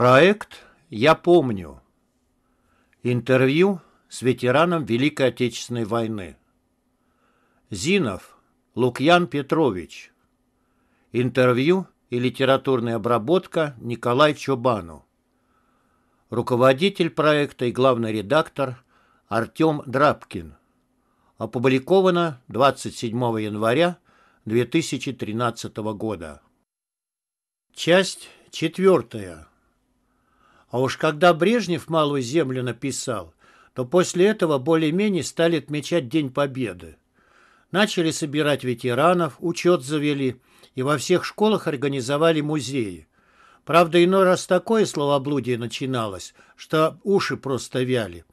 Проект «Я помню». Интервью с ветераном Великой Отечественной войны. Зинов Лукьян Петрович. Интервью и литературная обработка Николай Чобану. Руководитель проекта и главный редактор Артем Драбкин. Опубликовано 27 января 2013 года. Часть четвертая. А уж когда Брежнев «Малую землю» написал, то после этого более-менее стали отмечать День Победы. Начали собирать ветеранов, учет завели, и во всех школах организовали музеи. Правда, иной раз такое словоблудие начиналось, что уши просто вяли.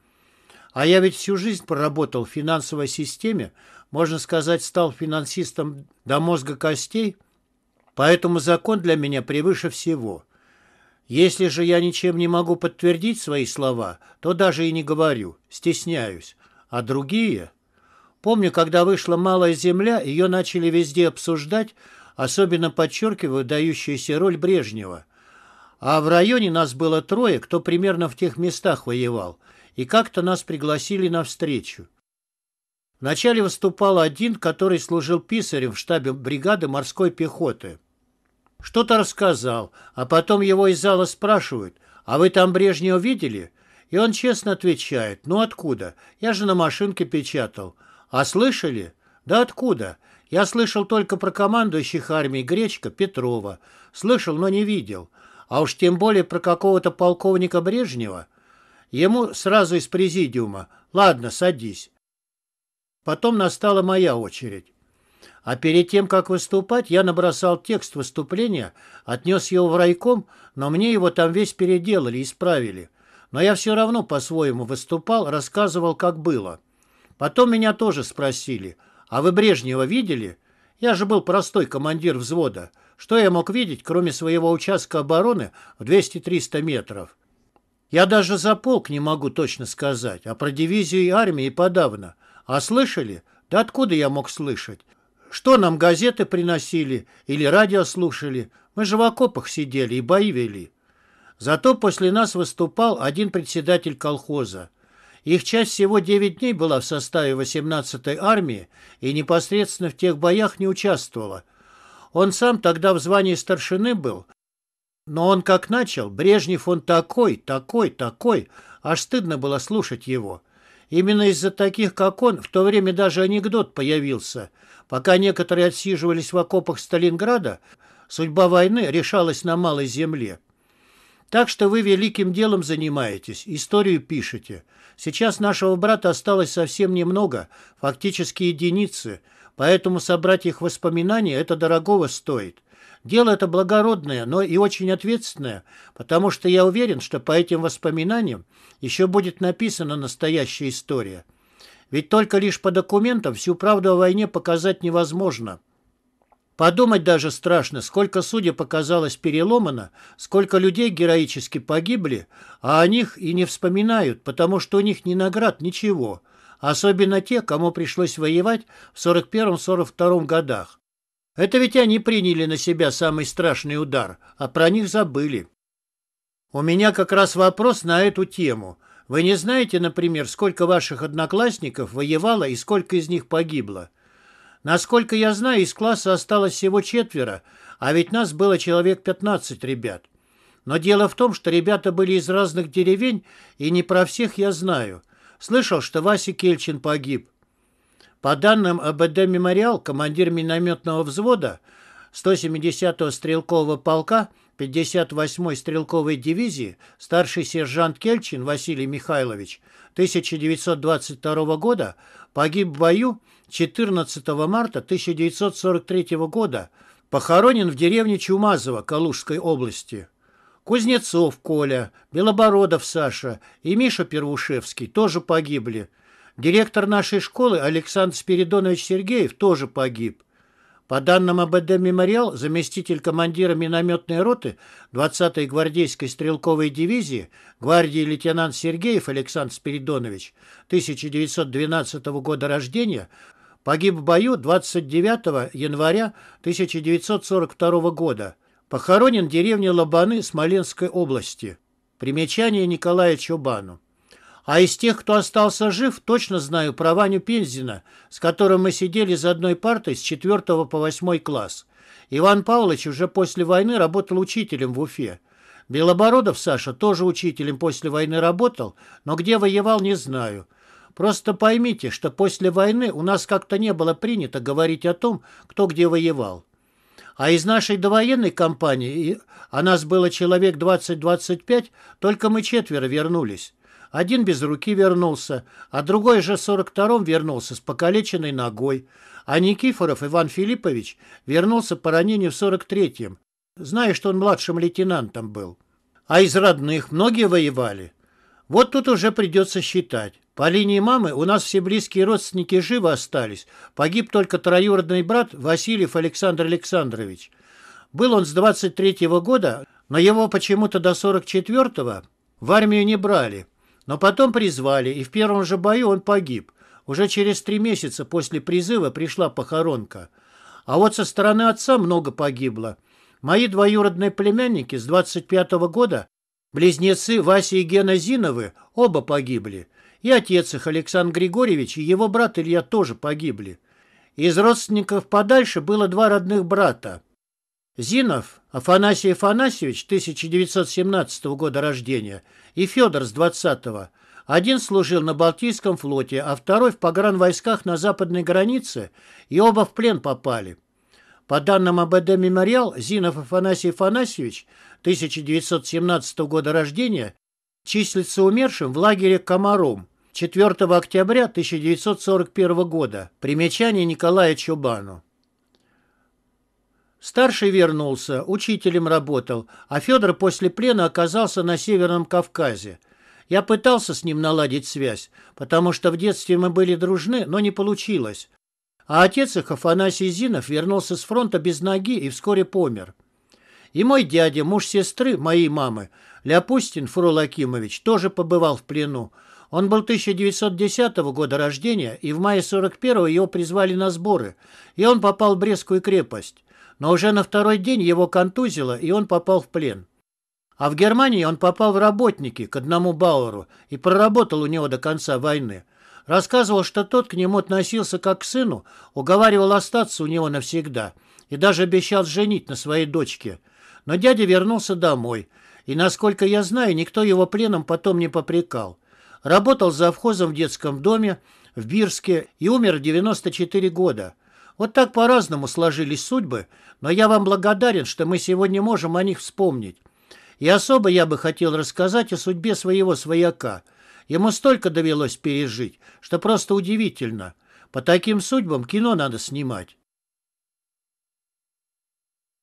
А я ведь всю жизнь проработал в финансовой системе, можно сказать, стал финансистом до мозга костей, поэтому закон для меня превыше всего. Если же я ничем не могу подтвердить свои слова, то даже и не говорю, стесняюсь. А другие? Помню, когда вышла «Малая земля», ее начали везде обсуждать, особенно подчеркивая дающуюся роль Брежнева. А в районе нас было трое, кто примерно в тех местах воевал, и как-то нас пригласили на встречу. Вначале выступал один, который служил писарем в штабе бригады морской пехоты. Что-то рассказал, а потом его из зала спрашивают, а вы там Брежнева видели? И он честно отвечает, ну откуда? Я же на машинке печатал. А слышали? Да откуда? Я слышал только про командующих армией Гречка Петрова. Слышал, но не видел. А уж тем более про какого-то полковника Брежнева. Ему сразу из президиума. Ладно, садись. Потом настала моя очередь. А перед тем, как выступать, я набросал текст выступления, отнес его в райком, но мне его там весь переделали, и исправили. Но я все равно по-своему выступал, рассказывал, как было. Потом меня тоже спросили, а вы Брежнева видели? Я же был простой командир взвода. Что я мог видеть, кроме своего участка обороны в 200-300 метров? Я даже за полк не могу точно сказать, а про дивизию и армии подавно. А слышали? Да откуда я мог слышать? Что нам газеты приносили или радио слушали? Мы же в окопах сидели и бои вели. Зато после нас выступал один председатель колхоза. Их часть всего 9 дней была в составе 18-й армии и непосредственно в тех боях не участвовала. Он сам тогда в звании старшины был, но он как начал, Брежнев он такой, такой, такой, аж стыдно было слушать его. Именно из-за таких, как он, в то время даже анекдот появился – Пока некоторые отсиживались в окопах Сталинграда, судьба войны решалась на малой земле. Так что вы великим делом занимаетесь, историю пишете. Сейчас нашего брата осталось совсем немного, фактически единицы, поэтому собрать их воспоминания это дорогого стоит. Дело это благородное, но и очень ответственное, потому что я уверен, что по этим воспоминаниям еще будет написана настоящая история. Ведь только лишь по документам всю правду о войне показать невозможно. Подумать даже страшно, сколько судя показалось переломано, сколько людей героически погибли, а о них и не вспоминают, потому что у них ни наград, ничего. Особенно те, кому пришлось воевать в 41-42 годах. Это ведь они приняли на себя самый страшный удар, а про них забыли. У меня как раз вопрос на эту тему. Вы не знаете, например, сколько ваших одноклассников воевало и сколько из них погибло? Насколько я знаю, из класса осталось всего четверо, а ведь нас было человек 15 ребят. Но дело в том, что ребята были из разных деревень, и не про всех я знаю. Слышал, что Вася Кельчин погиб. По данным АБД «Мемориал», командир минометного взвода 170-го стрелкового полка – 58-й стрелковой дивизии старший сержант Кельчин Василий Михайлович 1922 года погиб в бою 14 марта 1943 года, похоронен в деревне Чумазово Калужской области. Кузнецов Коля, Белобородов Саша и Миша Первушевский тоже погибли. Директор нашей школы Александр Спиридонович Сергеев тоже погиб. По данным АБД «Мемориал», заместитель командира минометной роты 20-й гвардейской стрелковой дивизии гвардии лейтенант Сергеев Александр Спиридонович 1912 года рождения погиб в бою 29 января 1942 года. Похоронен в деревне Лобаны Смоленской области. Примечание Николая Чубану. А из тех, кто остался жив, точно знаю про Ваню Пензина, с которым мы сидели за одной партой с 4 по 8 класс. Иван Павлович уже после войны работал учителем в Уфе. Белобородов Саша тоже учителем после войны работал, но где воевал, не знаю. Просто поймите, что после войны у нас как-то не было принято говорить о том, кто где воевал. А из нашей довоенной компании, а нас было человек 20-25, только мы четверо вернулись. Один без руки вернулся, а другой же сорок 42 вернулся с покалеченной ногой. А Никифоров Иван Филиппович вернулся по ранению в сорок третьем. зная, что он младшим лейтенантом был. А из родных многие воевали. Вот тут уже придется считать. По линии мамы у нас все близкие родственники живы остались. Погиб только троюродный брат Васильев Александр Александрович. Был он с 23 -го года, но его почему-то до 44-го в армию не брали. Но потом призвали, и в первом же бою он погиб. Уже через три месяца после призыва пришла похоронка. А вот со стороны отца много погибло. Мои двоюродные племянники с 25 -го года, близнецы Вася и Гена Зиновы, оба погибли. И отец их, Александр Григорьевич, и его брат Илья тоже погибли. Из родственников подальше было два родных брата. Зинов, Афанасий Афанасьевич, 1917 года рождения – и Федор с 20-го. Один служил на Балтийском флоте, а второй в погранвойсках на западной границе, и оба в плен попали. По данным АБД «Мемориал», Зинов Афанасий Афанасьевич, 1917 года рождения, числится умершим в лагере Комаром 4 октября 1941 года. Примечание Николая Чубану. Старший вернулся, учителем работал, а Федор после плена оказался на Северном Кавказе. Я пытался с ним наладить связь, потому что в детстве мы были дружны, но не получилось. А отец их, Афанасий Зинов, вернулся с фронта без ноги и вскоре помер. И мой дядя, муж сестры, моей мамы, Ляпустин Фрол Акимович, тоже побывал в плену. Он был 1910 года рождения, и в мае 41-го его призвали на сборы, и он попал в Брестскую крепость но уже на второй день его контузило, и он попал в плен. А в Германии он попал в работники к одному Бауэру и проработал у него до конца войны. Рассказывал, что тот к нему относился как к сыну, уговаривал остаться у него навсегда и даже обещал женить на своей дочке. Но дядя вернулся домой, и, насколько я знаю, никто его пленом потом не попрекал. Работал завхозом в детском доме в Бирске и умер в 94 года. Вот так по-разному сложились судьбы, но я вам благодарен, что мы сегодня можем о них вспомнить. И особо я бы хотел рассказать о судьбе своего свояка. Ему столько довелось пережить, что просто удивительно. По таким судьбам кино надо снимать.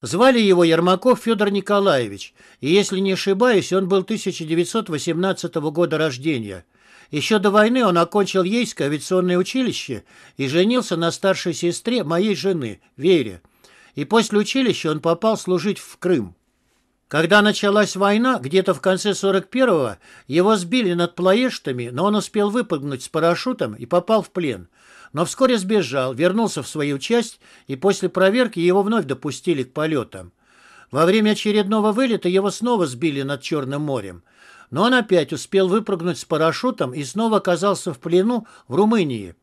Звали его Ермаков Федор Николаевич, и, если не ошибаюсь, он был 1918 года рождения. Еще до войны он окончил Ейское авиационное училище и женился на старшей сестре моей жены, Вере. И после училища он попал служить в Крым. Когда началась война, где-то в конце 41-го, его сбили над Плоештами, но он успел выпрыгнуть с парашютом и попал в плен. Но вскоре сбежал, вернулся в свою часть, и после проверки его вновь допустили к полетам. Во время очередного вылета его снова сбили над Черным морем. Но он опять успел выпрыгнуть с парашютом и снова оказался в плену в Румынии.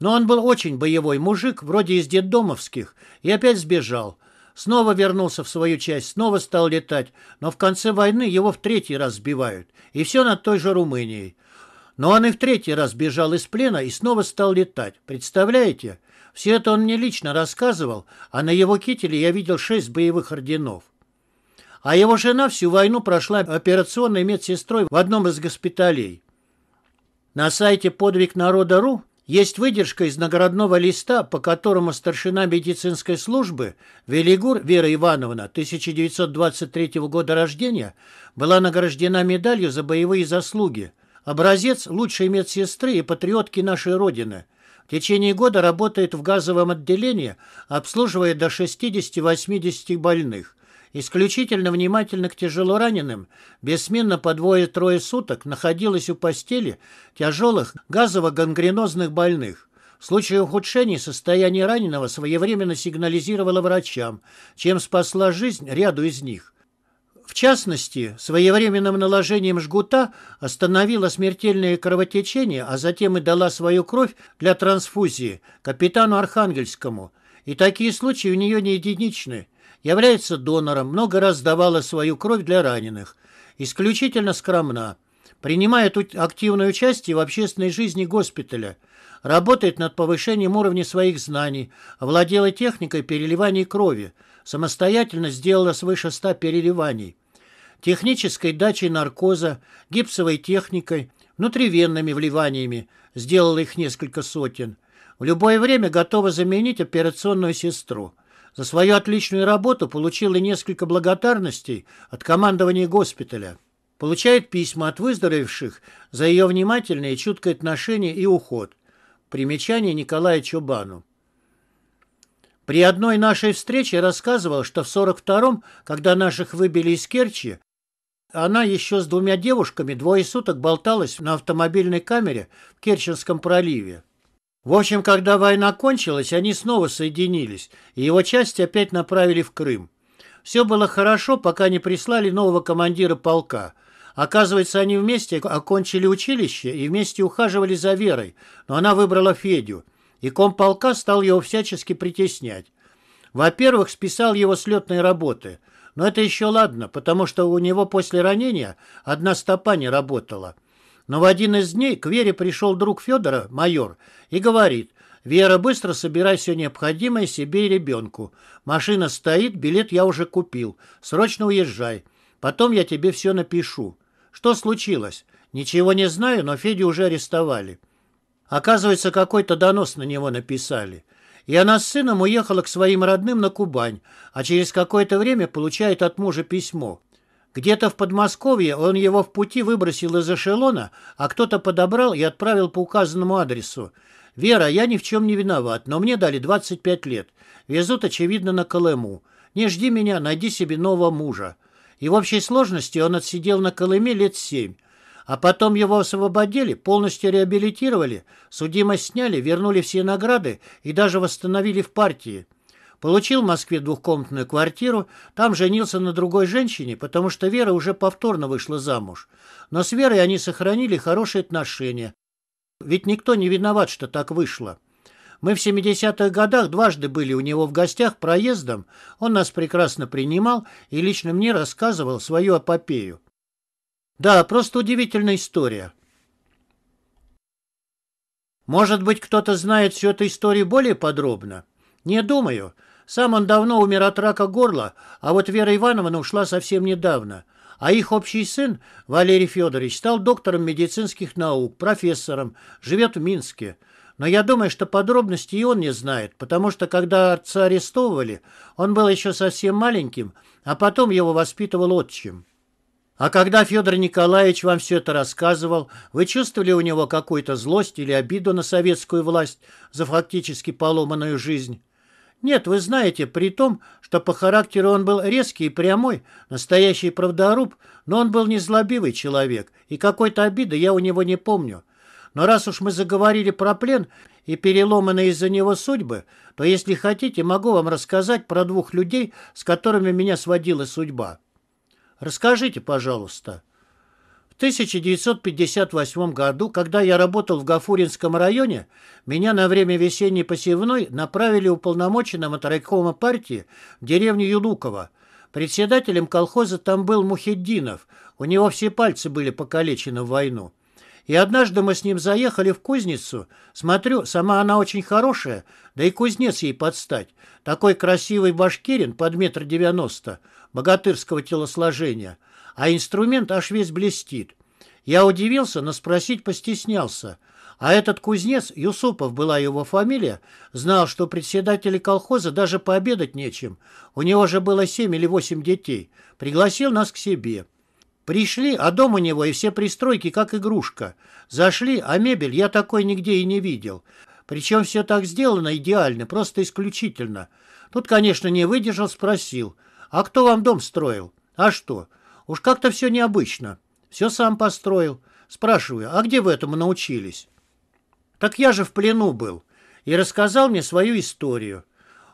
Но он был очень боевой мужик, вроде из детдомовских, и опять сбежал. Снова вернулся в свою часть, снова стал летать, но в конце войны его в третий раз сбивают. И все над той же Румынией. Но он и в третий раз бежал из плена и снова стал летать. Представляете? Все это он мне лично рассказывал, а на его кителе я видел шесть боевых орденов. А его жена всю войну прошла операционной медсестрой в одном из госпиталей. На сайте «Подвиг народа.ру» есть выдержка из наградного листа, по которому старшина медицинской службы Велигур Вера Ивановна 1923 года рождения была награждена медалью за боевые заслуги, образец лучшей медсестры и патриотки нашей Родины. В течение года работает в газовом отделении, обслуживая до 60-80 больных – исключительно внимательно к тяжело раненым, бессменно по двое-трое суток находилась у постели тяжелых газово-гангренозных больных. В случае ухудшения состояние раненого своевременно сигнализировало врачам, чем спасла жизнь ряду из них. В частности, своевременным наложением жгута остановила смертельное кровотечение, а затем и дала свою кровь для трансфузии капитану Архангельскому. И такие случаи у нее не единичны является донором, много раз давала свою кровь для раненых. Исключительно скромна. Принимает активное участие в общественной жизни госпиталя. Работает над повышением уровня своих знаний. владела техникой переливания крови. Самостоятельно сделала свыше 100 переливаний. Технической дачей наркоза, гипсовой техникой, внутривенными вливаниями. Сделала их несколько сотен. В любое время готова заменить операционную сестру. За свою отличную работу получила несколько благодарностей от командования госпиталя. Получает письма от выздоровевших за ее внимательное и чуткое отношение и уход. Примечание Николая Чубану. При одной нашей встрече рассказывал, что в 42-м, когда наших выбили из Керчи, она еще с двумя девушками двое суток болталась на автомобильной камере в Керченском проливе. В общем, когда война кончилась, они снова соединились, и его части опять направили в Крым. Все было хорошо, пока не прислали нового командира полка. Оказывается, они вместе окончили училище и вместе ухаживали за Верой, но она выбрала Федю, и комполка стал его всячески притеснять. Во-первых, списал его с летной работы, но это еще ладно, потому что у него после ранения одна стопа не работала – но в один из дней к Вере пришел друг Федора, майор, и говорит, «Вера, быстро собирай все необходимое себе и ребенку. Машина стоит, билет я уже купил. Срочно уезжай. Потом я тебе все напишу». «Что случилось?» «Ничего не знаю, но Федю уже арестовали». Оказывается, какой-то донос на него написали. И она с сыном уехала к своим родным на Кубань, а через какое-то время получает от мужа письмо. Где-то в Подмосковье он его в пути выбросил из эшелона, а кто-то подобрал и отправил по указанному адресу. «Вера, я ни в чем не виноват, но мне дали 25 лет. Везут, очевидно, на Колыму. Не жди меня, найди себе нового мужа». И в общей сложности он отсидел на Колыме лет семь. А потом его освободили, полностью реабилитировали, судимость сняли, вернули все награды и даже восстановили в партии. Получил в Москве двухкомнатную квартиру, там женился на другой женщине, потому что Вера уже повторно вышла замуж. Но с Верой они сохранили хорошие отношения. Ведь никто не виноват, что так вышло. Мы в 70-х годах дважды были у него в гостях проездом, он нас прекрасно принимал и лично мне рассказывал свою апопею. Да, просто удивительная история. Может быть, кто-то знает всю эту историю более подробно? Не думаю. Сам он давно умер от рака горла, а вот Вера Ивановна ушла совсем недавно. А их общий сын, Валерий Федорович, стал доктором медицинских наук, профессором, живет в Минске. Но я думаю, что подробности и он не знает, потому что когда отца арестовывали, он был еще совсем маленьким, а потом его воспитывал отчим. А когда Федор Николаевич вам все это рассказывал, вы чувствовали у него какую-то злость или обиду на советскую власть за фактически поломанную жизнь? Нет, вы знаете, при том, что по характеру он был резкий и прямой, настоящий правдоруб, но он был незлобивый человек, и какой-то обиды я у него не помню. Но раз уж мы заговорили про плен и переломанные из-за него судьбы, то, если хотите, могу вам рассказать про двух людей, с которыми меня сводила судьба. Расскажите, пожалуйста. В 1958 году, когда я работал в Гафуринском районе, меня на время весенней посевной направили уполномоченным от райкома партии в деревню Юлуково. Председателем колхоза там был Мухеддинов, у него все пальцы были покалечены в войну. И однажды мы с ним заехали в кузницу. Смотрю, сама она очень хорошая, да и кузнец ей подстать. Такой красивый башкирин под метр девяносто, богатырского телосложения – а инструмент аж весь блестит. Я удивился, но спросить постеснялся. А этот кузнец, Юсупов была его фамилия, знал, что председателя колхоза даже пообедать нечем. У него же было семь или восемь детей. Пригласил нас к себе. Пришли, а дом у него и все пристройки, как игрушка. Зашли, а мебель я такой нигде и не видел. Причем все так сделано идеально, просто исключительно. Тут, конечно, не выдержал, спросил. «А кто вам дом строил?» «А что?» Уж как-то все необычно. Все сам построил. Спрашиваю, а где вы этому научились? Так я же в плену был. И рассказал мне свою историю.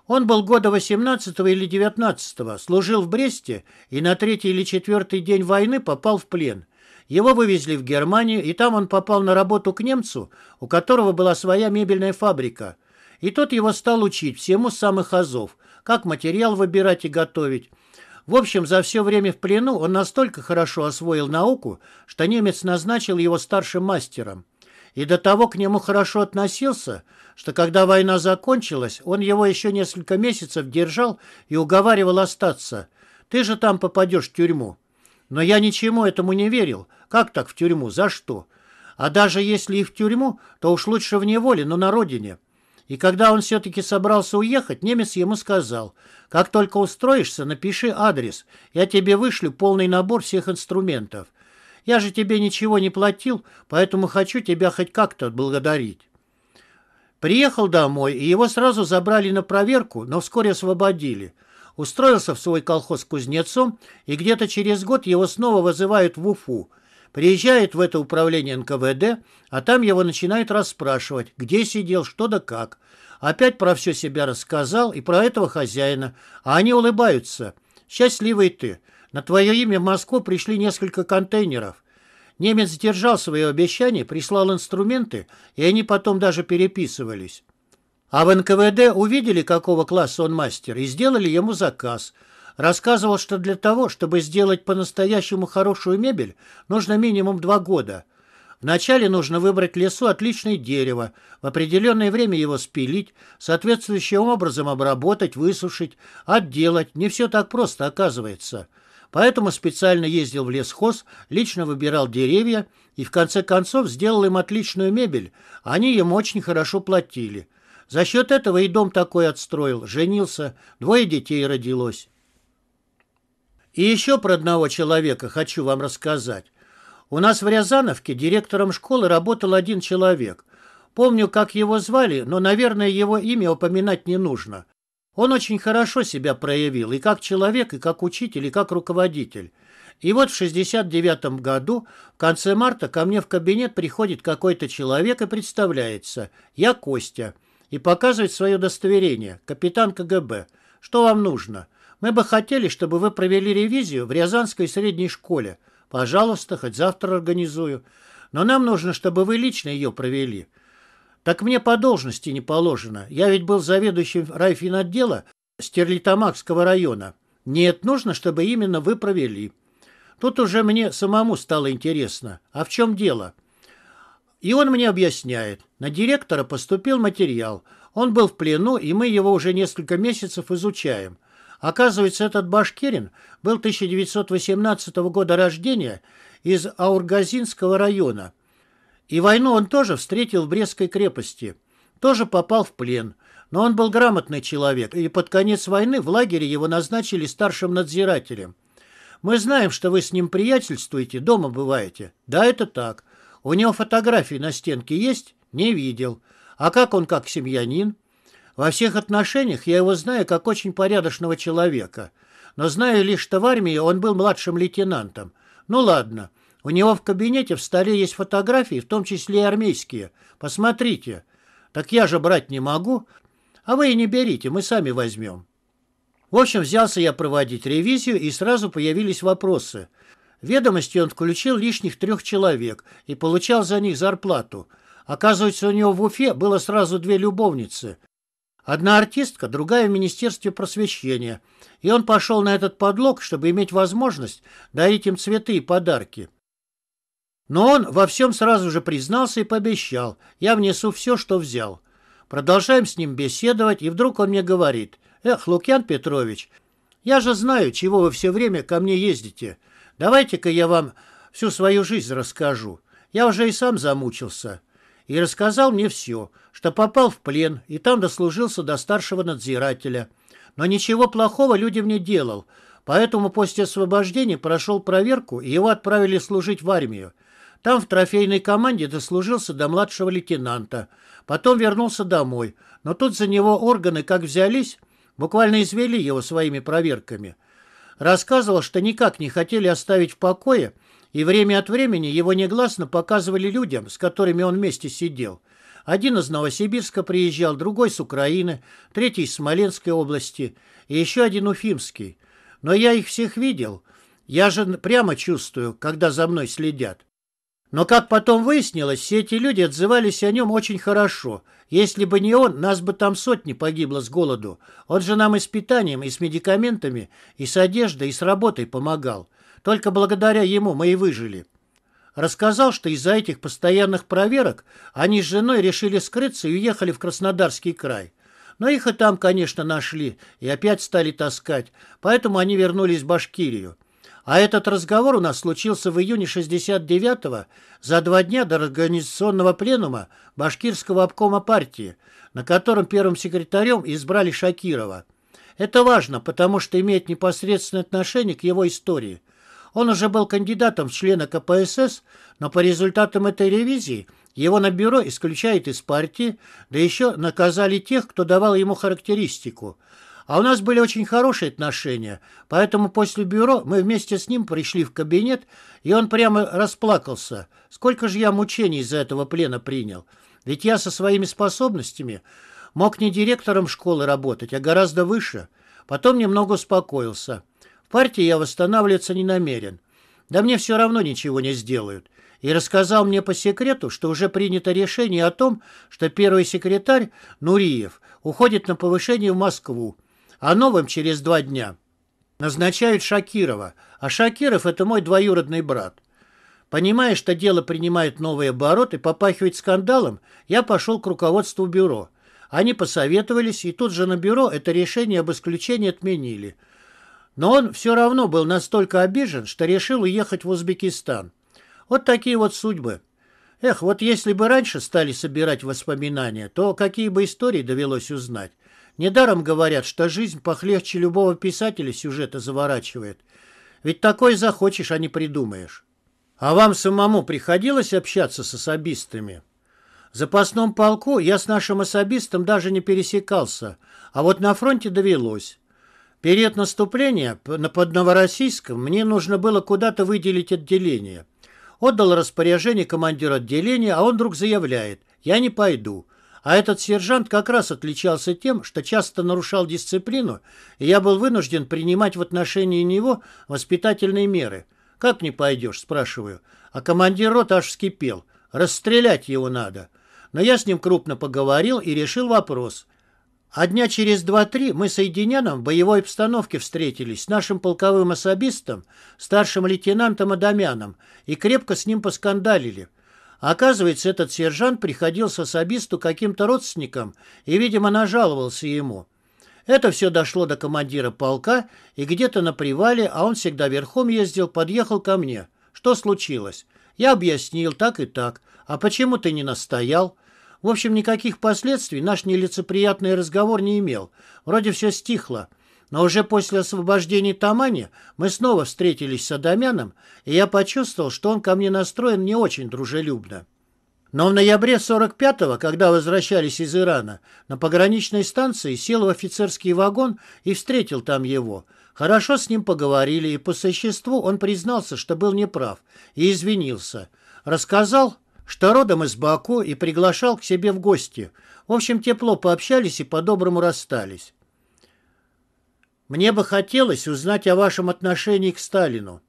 Он был года 18 или 19 служил в Бресте и на третий или четвертый день войны попал в плен. Его вывезли в Германию, и там он попал на работу к немцу, у которого была своя мебельная фабрика. И тот его стал учить всему самых азов, как материал выбирать и готовить, в общем, за все время в плену он настолько хорошо освоил науку, что немец назначил его старшим мастером. И до того к нему хорошо относился, что когда война закончилась, он его еще несколько месяцев держал и уговаривал остаться. «Ты же там попадешь в тюрьму». Но я ничему этому не верил. Как так в тюрьму? За что? А даже если и в тюрьму, то уж лучше в неволе, но на родине. И когда он все-таки собрался уехать, немец ему сказал, «Как только устроишься, напиши адрес, я тебе вышлю полный набор всех инструментов. Я же тебе ничего не платил, поэтому хочу тебя хоть как-то благодарить». Приехал домой, и его сразу забрали на проверку, но вскоре освободили. Устроился в свой колхоз кузнецом, и где-то через год его снова вызывают в Уфу. Приезжает в это управление НКВД, а там его начинают расспрашивать, где сидел, что да как. Опять про все себя рассказал и про этого хозяина, а они улыбаются. «Счастливый ты! На твое имя в Москву пришли несколько контейнеров». Немец сдержал свое обещание, прислал инструменты, и они потом даже переписывались. А в НКВД увидели, какого класса он мастер, и сделали ему заказ – Рассказывал, что для того, чтобы сделать по-настоящему хорошую мебель, нужно минимум два года. Вначале нужно выбрать лесу отличное дерево, в определенное время его спилить, соответствующим образом обработать, высушить, отделать. Не все так просто, оказывается. Поэтому специально ездил в лесхоз, лично выбирал деревья и в конце концов сделал им отличную мебель. Они им очень хорошо платили. За счет этого и дом такой отстроил, женился, двое детей родилось. И еще про одного человека хочу вам рассказать. У нас в Рязановке директором школы работал один человек. Помню, как его звали, но, наверное, его имя упоминать не нужно. Он очень хорошо себя проявил и как человек, и как учитель, и как руководитель. И вот в 69 году, в конце марта, ко мне в кабинет приходит какой-то человек и представляется. Я Костя. И показывает свое удостоверение. Капитан КГБ. Что вам нужно? Мы бы хотели, чтобы вы провели ревизию в Рязанской средней школе. Пожалуйста, хоть завтра организую. Но нам нужно, чтобы вы лично ее провели. Так мне по должности не положено. Я ведь был заведующим райфинотдела Стерлитамакского района. Нет, нужно, чтобы именно вы провели. Тут уже мне самому стало интересно. А в чем дело? И он мне объясняет. На директора поступил материал. Он был в плену, и мы его уже несколько месяцев изучаем. Оказывается, этот Башкирин был 1918 года рождения из Аургазинского района. И войну он тоже встретил в Брестской крепости. Тоже попал в плен. Но он был грамотный человек, и под конец войны в лагере его назначили старшим надзирателем. «Мы знаем, что вы с ним приятельствуете, дома бываете». «Да, это так. У него фотографии на стенке есть?» «Не видел. А как он как семьянин?» Во всех отношениях я его знаю как очень порядочного человека, но знаю лишь, что в армии он был младшим лейтенантом. Ну ладно, у него в кабинете в столе есть фотографии, в том числе и армейские. Посмотрите. Так я же брать не могу. А вы и не берите, мы сами возьмем. В общем, взялся я проводить ревизию, и сразу появились вопросы. ведомости он включил лишних трех человек и получал за них зарплату. Оказывается, у него в Уфе было сразу две любовницы. Одна артистка, другая в Министерстве просвещения. И он пошел на этот подлог, чтобы иметь возможность дарить им цветы и подарки. Но он во всем сразу же признался и пообещал. Я внесу все, что взял. Продолжаем с ним беседовать, и вдруг он мне говорит. «Эх, Лукьян Петрович, я же знаю, чего вы все время ко мне ездите. Давайте-ка я вам всю свою жизнь расскажу. Я уже и сам замучился» и рассказал мне все, что попал в плен и там дослужился до старшего надзирателя. Но ничего плохого людям не делал, поэтому после освобождения прошел проверку и его отправили служить в армию. Там в трофейной команде дослужился до младшего лейтенанта. Потом вернулся домой, но тут за него органы как взялись, буквально извели его своими проверками. Рассказывал, что никак не хотели оставить в покое – и время от времени его негласно показывали людям, с которыми он вместе сидел. Один из Новосибирска приезжал, другой с Украины, третий из Смоленской области и еще один уфимский. Но я их всех видел. Я же прямо чувствую, когда за мной следят. Но, как потом выяснилось, все эти люди отзывались о нем очень хорошо. Если бы не он, нас бы там сотни погибло с голоду. Он же нам и с питанием, и с медикаментами, и с одеждой, и с работой помогал. Только благодаря ему мы и выжили. Рассказал, что из-за этих постоянных проверок они с женой решили скрыться и уехали в Краснодарский край. Но их и там, конечно, нашли и опять стали таскать, поэтому они вернулись в Башкирию. А этот разговор у нас случился в июне 69-го, за два дня до организационного пленума Башкирского обкома партии, на котором первым секретарем избрали Шакирова. Это важно, потому что имеет непосредственное отношение к его истории. Он уже был кандидатом в члена КПСС, но по результатам этой ревизии его на бюро исключают из партии, да еще наказали тех, кто давал ему характеристику. А у нас были очень хорошие отношения, поэтому после бюро мы вместе с ним пришли в кабинет, и он прямо расплакался. Сколько же я мучений из-за этого плена принял. Ведь я со своими способностями мог не директором школы работать, а гораздо выше. Потом немного успокоился партии я восстанавливаться не намерен. Да мне все равно ничего не сделают. И рассказал мне по секрету, что уже принято решение о том, что первый секретарь Нуриев уходит на повышение в Москву, а новым через два дня назначают Шакирова, а Шакиров – это мой двоюродный брат. Понимая, что дело принимает новый оборот и попахивает скандалом, я пошел к руководству бюро. Они посоветовались, и тут же на бюро это решение об исключении отменили – но он все равно был настолько обижен, что решил уехать в Узбекистан. Вот такие вот судьбы. Эх, вот если бы раньше стали собирать воспоминания, то какие бы истории довелось узнать. Недаром говорят, что жизнь похлегче любого писателя сюжета заворачивает. Ведь такой захочешь, а не придумаешь. А вам самому приходилось общаться с особистами? В запасном полку я с нашим особистом даже не пересекался, а вот на фронте довелось. Перед наступлением под Новороссийском мне нужно было куда-то выделить отделение. Отдал распоряжение командиру отделения, а он вдруг заявляет «Я не пойду». А этот сержант как раз отличался тем, что часто нарушал дисциплину, и я был вынужден принимать в отношении него воспитательные меры. «Как не пойдешь?» – спрашиваю. А командир рота аж вскипел. «Расстрелять его надо». Но я с ним крупно поговорил и решил вопрос – а дня через два-три мы с Соединенным в боевой обстановке встретились с нашим полковым особистом, старшим лейтенантом Адамяном, и крепко с ним поскандалили. Оказывается, этот сержант приходился особисту каким-то родственником и, видимо, нажаловался ему. Это все дошло до командира полка, и где-то на привале, а он всегда верхом ездил, подъехал ко мне. Что случилось? Я объяснил так и так. А почему ты не настоял? В общем, никаких последствий наш нелицеприятный разговор не имел. Вроде все стихло. Но уже после освобождения Тамани мы снова встретились с Адамяном, и я почувствовал, что он ко мне настроен не очень дружелюбно. Но в ноябре 45-го, когда возвращались из Ирана, на пограничной станции сел в офицерский вагон и встретил там его. Хорошо с ним поговорили, и по существу он признался, что был неправ, и извинился. Рассказал, что родом из Баку и приглашал к себе в гости. В общем, тепло пообщались и по-доброму расстались. Мне бы хотелось узнать о вашем отношении к Сталину.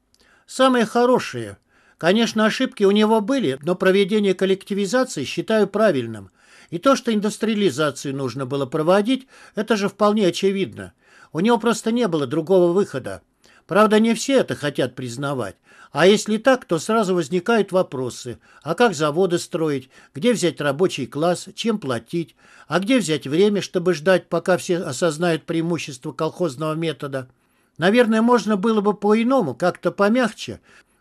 Самое хорошее. Конечно, ошибки у него были, но проведение коллективизации считаю правильным. И то, что индустриализацию нужно было проводить, это же вполне очевидно. У него просто не было другого выхода. Правда, не все это хотят признавать. А если так, то сразу возникают вопросы. А как заводы строить? Где взять рабочий класс? Чем платить? А где взять время, чтобы ждать, пока все осознают преимущества колхозного метода? Наверное, можно было бы по-иному, как-то помягче.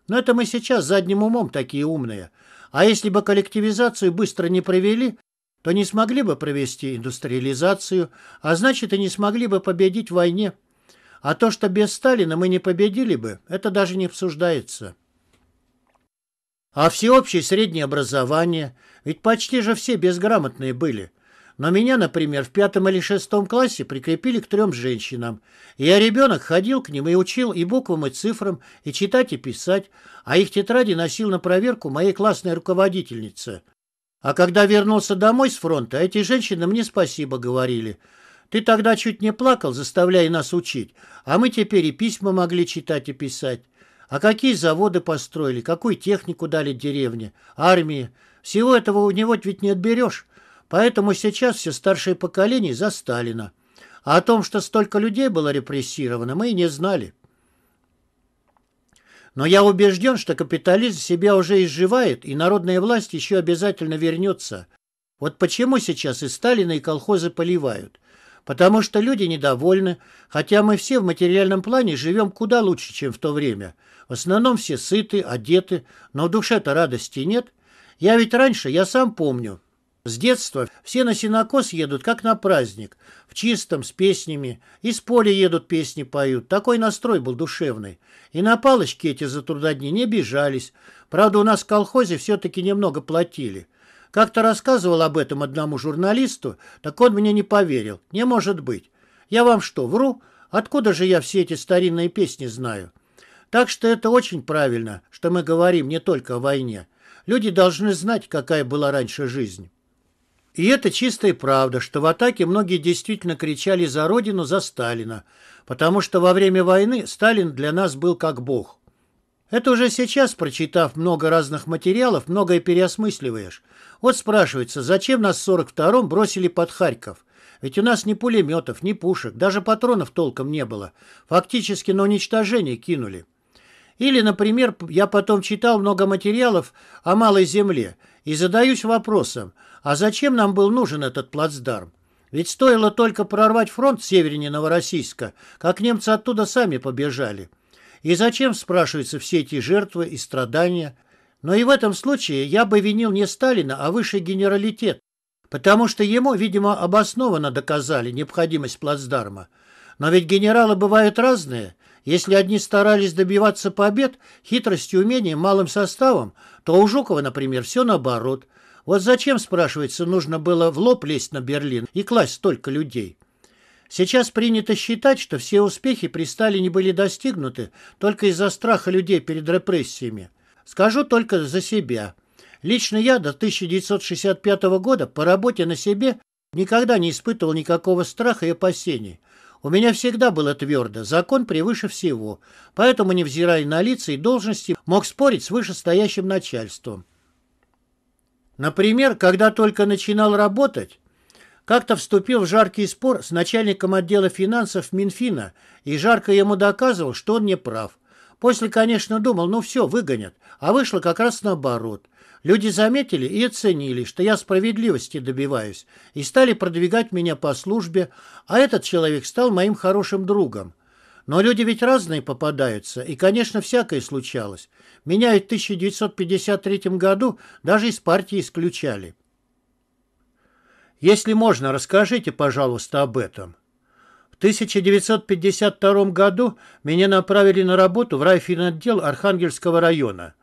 Но это мы сейчас задним умом такие умные. А если бы коллективизацию быстро не провели, то не смогли бы провести индустриализацию, а значит и не смогли бы победить в войне. А то, что без Сталина мы не победили бы, это даже не обсуждается. А всеобщее среднее образование, ведь почти же все безграмотные были. Но меня, например, в пятом или шестом классе прикрепили к трем женщинам. Я ребенок ходил к ним и учил и буквам, и цифрам, и читать, и писать, а их тетради носил на проверку моей классной руководительнице. А когда вернулся домой с фронта, эти женщины мне спасибо говорили – ты тогда чуть не плакал, заставляя нас учить, а мы теперь и письма могли читать и писать. А какие заводы построили, какую технику дали деревне, армии. Всего этого у него ведь не отберешь. Поэтому сейчас все старшее поколение за Сталина. А о том, что столько людей было репрессировано, мы и не знали. Но я убежден, что капитализм себя уже изживает, и народная власть еще обязательно вернется. Вот почему сейчас и Сталина, и колхозы поливают – потому что люди недовольны, хотя мы все в материальном плане живем куда лучше, чем в то время. В основном все сыты, одеты, но в душе-то радости нет. Я ведь раньше, я сам помню, с детства все на синокос едут, как на праздник, в чистом, с песнями. Из поля едут, песни поют. Такой настрой был душевный. И на палочки эти за трудодни не бежались. Правда, у нас в колхозе все-таки немного платили. Как-то рассказывал об этом одному журналисту, так он мне не поверил. Не может быть. Я вам что, вру? Откуда же я все эти старинные песни знаю? Так что это очень правильно, что мы говорим не только о войне. Люди должны знать, какая была раньше жизнь. И это чистая правда, что в атаке многие действительно кричали за родину, за Сталина, потому что во время войны Сталин для нас был как бог. Это уже сейчас, прочитав много разных материалов, многое переосмысливаешь. Вот спрашивается, зачем нас в 42-м бросили под Харьков? Ведь у нас ни пулеметов, ни пушек, даже патронов толком не было. Фактически на уничтожение кинули. Или, например, я потом читал много материалов о малой земле и задаюсь вопросом, а зачем нам был нужен этот плацдарм? Ведь стоило только прорвать фронт севернее Новороссийска, как немцы оттуда сами побежали. И зачем, спрашиваются, все эти жертвы и страдания – но и в этом случае я бы винил не Сталина, а высший генералитет, потому что ему, видимо, обоснованно доказали необходимость плацдарма. Но ведь генералы бывают разные. Если одни старались добиваться побед хитростью, умением, малым составом, то у Жукова, например, все наоборот. Вот зачем, спрашивается, нужно было в лоб лезть на Берлин и класть столько людей? Сейчас принято считать, что все успехи при Сталине были достигнуты только из-за страха людей перед репрессиями. Скажу только за себя. Лично я до 1965 года по работе на себе никогда не испытывал никакого страха и опасений. У меня всегда было твердо, закон превыше всего, поэтому, невзирая на лица и должности, мог спорить с вышестоящим начальством. Например, когда только начинал работать, как-то вступил в жаркий спор с начальником отдела финансов Минфина и жарко ему доказывал, что он не прав. После, конечно, думал, ну все, выгонят. А вышло как раз наоборот. Люди заметили и оценили, что я справедливости добиваюсь, и стали продвигать меня по службе, а этот человек стал моим хорошим другом. Но люди ведь разные попадаются, и, конечно, всякое случалось. Меня в 1953 году даже из партии исключали. Если можно, расскажите, пожалуйста, об этом. 1952 году меня направили на работу в райфинотдел Архангельского района.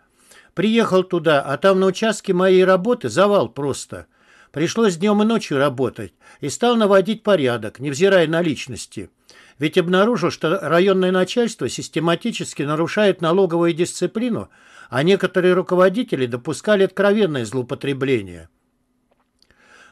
Приехал туда, а там на участке моей работы завал просто. Пришлось днем и ночью работать и стал наводить порядок, невзирая на личности. Ведь обнаружил, что районное начальство систематически нарушает налоговую дисциплину, а некоторые руководители допускали откровенное злоупотребление.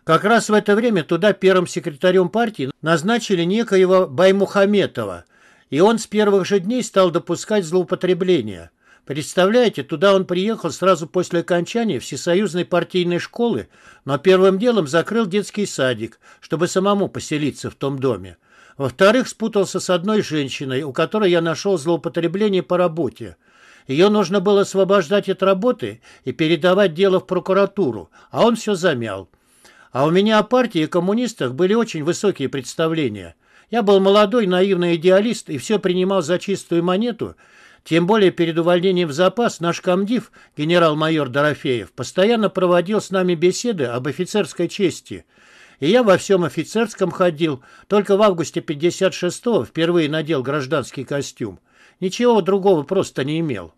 Как раз в это время туда первым секретарем партии назначили некоего Баймухаметова, и он с первых же дней стал допускать злоупотребления. Представляете, туда он приехал сразу после окончания всесоюзной партийной школы, но первым делом закрыл детский садик, чтобы самому поселиться в том доме. Во-вторых, спутался с одной женщиной, у которой я нашел злоупотребление по работе. Ее нужно было освобождать от работы и передавать дело в прокуратуру, а он все замял. А у меня о партии и коммунистах были очень высокие представления. Я был молодой, наивный идеалист и все принимал за чистую монету, тем более перед увольнением в запас наш комдив, генерал-майор Дорофеев, постоянно проводил с нами беседы об офицерской чести. И я во всем офицерском ходил, только в августе 56-го впервые надел гражданский костюм. Ничего другого просто не имел.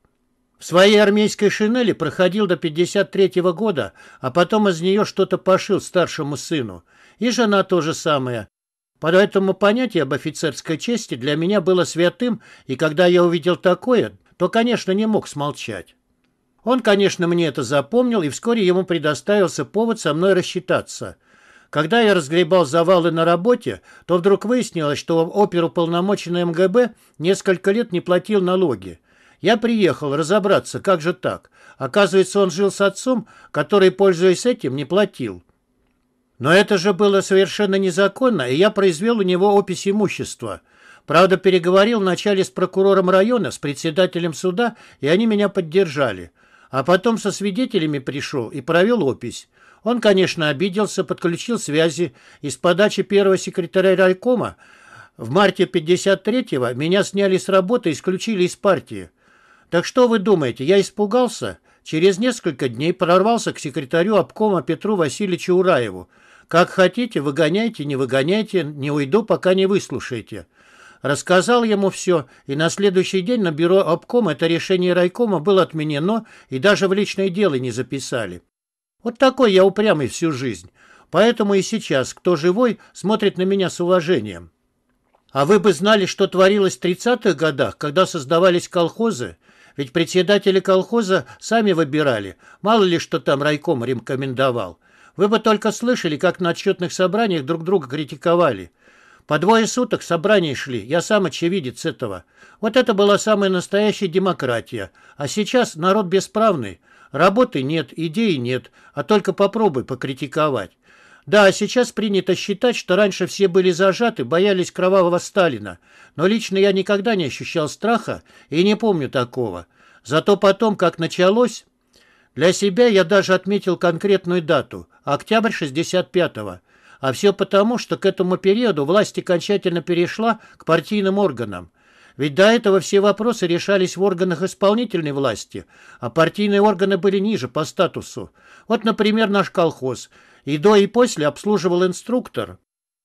В своей армейской шинели проходил до 53-го года, а потом из нее что-то пошил старшему сыну. И жена то же самое. Поэтому понятие об офицерской чести для меня было святым, и когда я увидел такое, то, конечно, не мог смолчать. Он, конечно, мне это запомнил, и вскоре ему предоставился повод со мной рассчитаться. Когда я разгребал завалы на работе, то вдруг выяснилось, что оперуполномоченный МГБ несколько лет не платил налоги. Я приехал разобраться, как же так. Оказывается, он жил с отцом, который, пользуясь этим, не платил. Но это же было совершенно незаконно, и я произвел у него опись имущества. Правда, переговорил вначале с прокурором района, с председателем суда, и они меня поддержали. А потом со свидетелями пришел и провел опись. Он, конечно, обиделся, подключил связи, из подачи первого секретаря райкома в марте 53-го меня сняли с работы и исключили из партии. Так что вы думаете, я испугался? Через несколько дней прорвался к секретарю обкома Петру Васильевичу Ураеву. Как хотите, выгоняйте, не выгоняйте, не уйду, пока не выслушаете. Рассказал ему все, и на следующий день на бюро обкома это решение райкома было отменено и даже в личное дело не записали. Вот такой я упрямый всю жизнь. Поэтому и сейчас, кто живой, смотрит на меня с уважением. А вы бы знали, что творилось в 30-х годах, когда создавались колхозы, ведь председатели колхоза сами выбирали. Мало ли, что там райком рекомендовал. Вы бы только слышали, как на отчетных собраниях друг друга критиковали. По двое суток собрания шли, я сам очевидец этого. Вот это была самая настоящая демократия. А сейчас народ бесправный. Работы нет, идей нет, а только попробуй покритиковать. Да, сейчас принято считать, что раньше все были зажаты, боялись кровавого Сталина, но лично я никогда не ощущал страха и не помню такого. Зато потом, как началось, для себя я даже отметил конкретную дату – октябрь 65-го. А все потому, что к этому периоду власть окончательно перешла к партийным органам. Ведь до этого все вопросы решались в органах исполнительной власти, а партийные органы были ниже по статусу. Вот, например, наш колхоз – и до, и после обслуживал инструктор.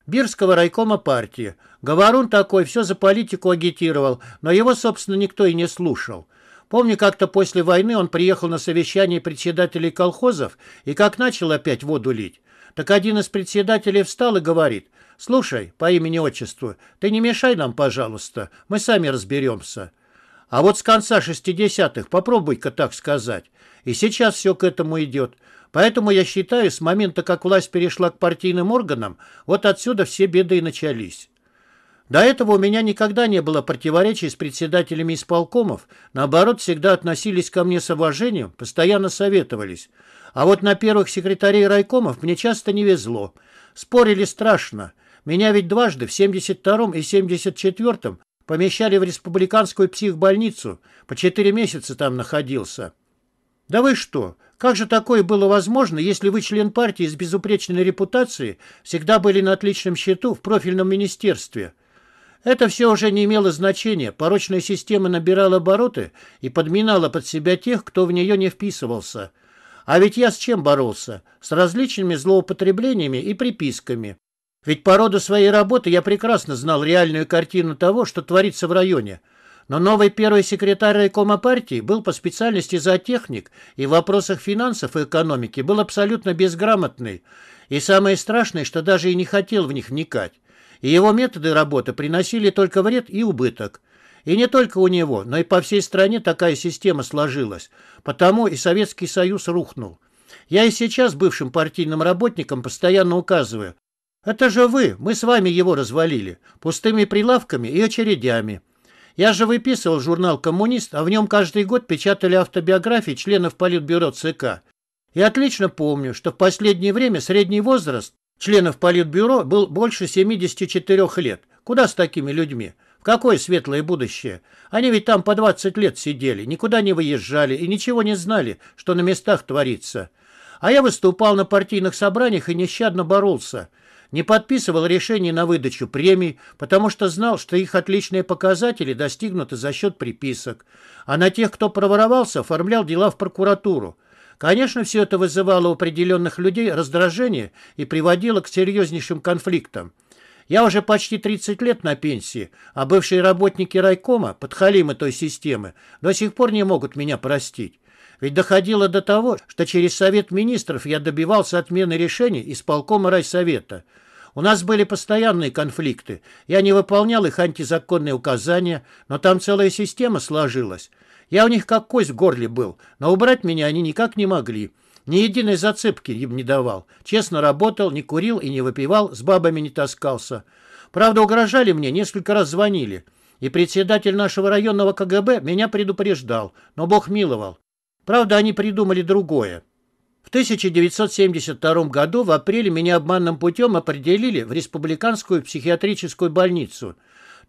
Бирского райкома партии. Говорун такой, все за политику агитировал, но его, собственно, никто и не слушал. Помню, как-то после войны он приехал на совещание председателей колхозов и как начал опять воду лить. Так один из председателей встал и говорит, «Слушай, по имени-отчеству, ты не мешай нам, пожалуйста, мы сами разберемся». А вот с конца 60-х попробуй-ка так сказать. И сейчас все к этому идет. Поэтому я считаю, с момента, как власть перешла к партийным органам, вот отсюда все беды и начались. До этого у меня никогда не было противоречий с председателями исполкомов, наоборот, всегда относились ко мне с уважением, постоянно советовались. А вот на первых секретарей райкомов мне часто не везло. Спорили страшно. Меня ведь дважды в 72-м и 74-м помещали в республиканскую психбольницу, по четыре месяца там находился. Да вы что, как же такое было возможно, если вы член партии с безупречной репутацией, всегда были на отличном счету в профильном министерстве? Это все уже не имело значения, порочная система набирала обороты и подминала под себя тех, кто в нее не вписывался. А ведь я с чем боролся? С различными злоупотреблениями и приписками. Ведь по роду своей работы я прекрасно знал реальную картину того, что творится в районе – но новый первый секретарь райкома партии был по специальности зоотехник и в вопросах финансов и экономики был абсолютно безграмотный. И самое страшное, что даже и не хотел в них вникать. И его методы работы приносили только вред и убыток. И не только у него, но и по всей стране такая система сложилась. Потому и Советский Союз рухнул. Я и сейчас бывшим партийным работникам постоянно указываю. Это же вы, мы с вами его развалили. Пустыми прилавками и очередями. Я же выписывал журнал «Коммунист», а в нем каждый год печатали автобиографии членов Политбюро ЦК. И отлично помню, что в последнее время средний возраст членов Политбюро был больше 74 лет. Куда с такими людьми? В какое светлое будущее? Они ведь там по 20 лет сидели, никуда не выезжали и ничего не знали, что на местах творится. А я выступал на партийных собраниях и нещадно боролся – не подписывал решений на выдачу премий, потому что знал, что их отличные показатели достигнуты за счет приписок, а на тех, кто проворовался, оформлял дела в прокуратуру. Конечно, все это вызывало у определенных людей раздражение и приводило к серьезнейшим конфликтам. Я уже почти 30 лет на пенсии, а бывшие работники райкома, подхалимы той системы, до сих пор не могут меня простить. Ведь доходило до того, что через Совет Министров я добивался отмены решений исполкома райсовета – у нас были постоянные конфликты. Я не выполнял их антизаконные указания, но там целая система сложилась. Я у них как кость в горле был, но убрать меня они никак не могли. Ни единой зацепки им не давал. Честно работал, не курил и не выпивал, с бабами не таскался. Правда, угрожали мне, несколько раз звонили. И председатель нашего районного КГБ меня предупреждал, но Бог миловал. Правда, они придумали другое. В 1972 году в апреле меня обманным путем определили в республиканскую психиатрическую больницу.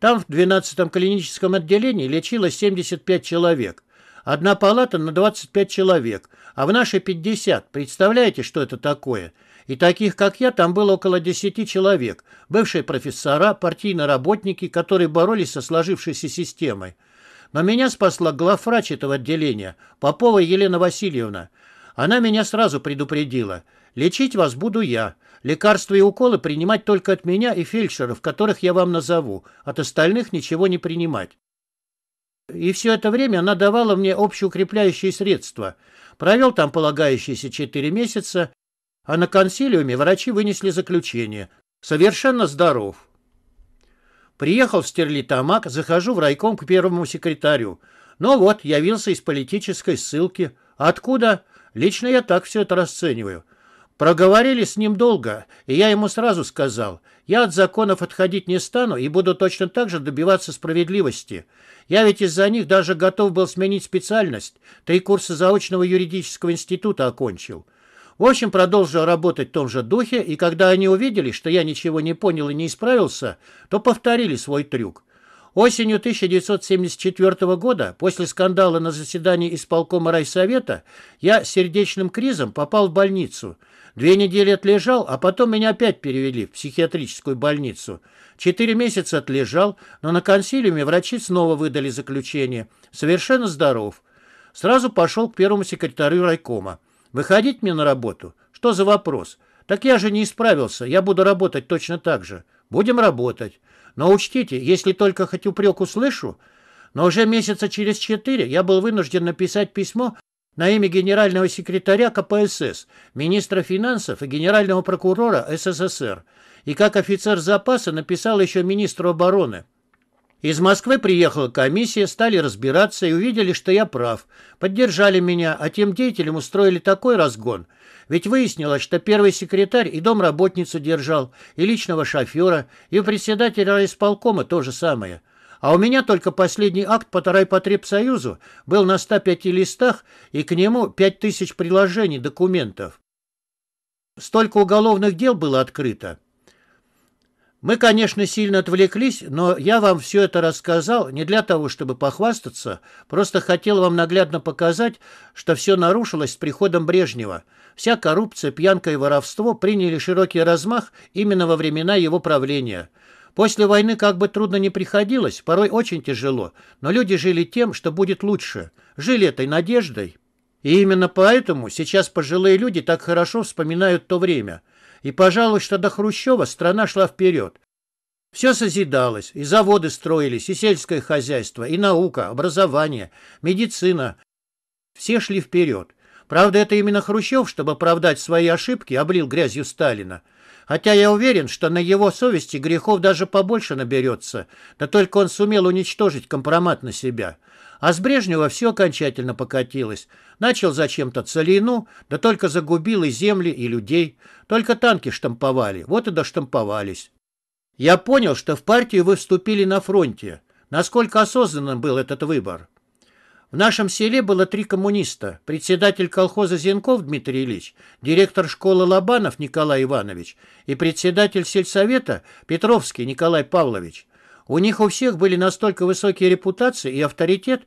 Там в 12-м клиническом отделении лечилось 75 человек. Одна палата на 25 человек, а в нашей 50. Представляете, что это такое? И таких, как я, там было около 10 человек. Бывшие профессора, партийные работники, которые боролись со сложившейся системой. Но меня спасла главврач этого отделения, Попова Елена Васильевна. Она меня сразу предупредила. Лечить вас буду я. Лекарства и уколы принимать только от меня и фельдшеров, которых я вам назову. От остальных ничего не принимать. И все это время она давала мне общеукрепляющие средства. Провел там полагающиеся четыре месяца, а на консилиуме врачи вынесли заключение. Совершенно здоров. Приехал в Стерлитамак, захожу в райком к первому секретарю. Ну вот, явился из политической ссылки. Откуда? Лично я так все это расцениваю. Проговорили с ним долго, и я ему сразу сказал, я от законов отходить не стану и буду точно так же добиваться справедливости. Я ведь из-за них даже готов был сменить специальность, три курса заочного юридического института окончил. В общем, продолжил работать в том же духе, и когда они увидели, что я ничего не понял и не исправился, то повторили свой трюк. Осенью 1974 года, после скандала на заседании исполкома райсовета, я с сердечным кризом попал в больницу. Две недели отлежал, а потом меня опять перевели в психиатрическую больницу. Четыре месяца отлежал, но на консилиуме врачи снова выдали заключение. Совершенно здоров. Сразу пошел к первому секретарю райкома. «Выходить мне на работу? Что за вопрос? Так я же не исправился, я буду работать точно так же». Будем работать. Но учтите, если только хоть упрек услышу, но уже месяца через четыре я был вынужден написать письмо на имя генерального секретаря КПСС, министра финансов и генерального прокурора СССР, и как офицер запаса написал еще министру обороны. Из Москвы приехала комиссия, стали разбираться и увидели, что я прав. Поддержали меня, а тем деятелям устроили такой разгон – ведь выяснилось, что первый секретарь и домработницу держал, и личного шофера, и у председателя исполкома то же самое. А у меня только последний акт по Тарайпотребсоюзу был на 105 листах, и к нему 5000 приложений документов. Столько уголовных дел было открыто. Мы, конечно, сильно отвлеклись, но я вам все это рассказал не для того, чтобы похвастаться, просто хотел вам наглядно показать, что все нарушилось с приходом Брежнева. Вся коррупция, пьянка и воровство приняли широкий размах именно во времена его правления. После войны как бы трудно не приходилось, порой очень тяжело, но люди жили тем, что будет лучше. Жили этой надеждой. И именно поэтому сейчас пожилые люди так хорошо вспоминают то время – и, пожалуй, что до Хрущева страна шла вперед. Все созидалось, и заводы строились, и сельское хозяйство, и наука, образование, медицина. Все шли вперед. Правда, это именно Хрущев, чтобы оправдать свои ошибки, облил грязью Сталина. Хотя я уверен, что на его совести грехов даже побольше наберется, да только он сумел уничтожить компромат на себя. А с Брежнева все окончательно покатилось. Начал зачем-то целину, да только загубил и земли, и людей. Только танки штамповали, вот и доштамповались. Я понял, что в партию вы вступили на фронте. Насколько осознанным был этот выбор? В нашем селе было три коммуниста. Председатель колхоза Зенков Дмитрий Ильич, директор школы Лобанов Николай Иванович и председатель сельсовета Петровский Николай Павлович. У них у всех были настолько высокие репутации и авторитет,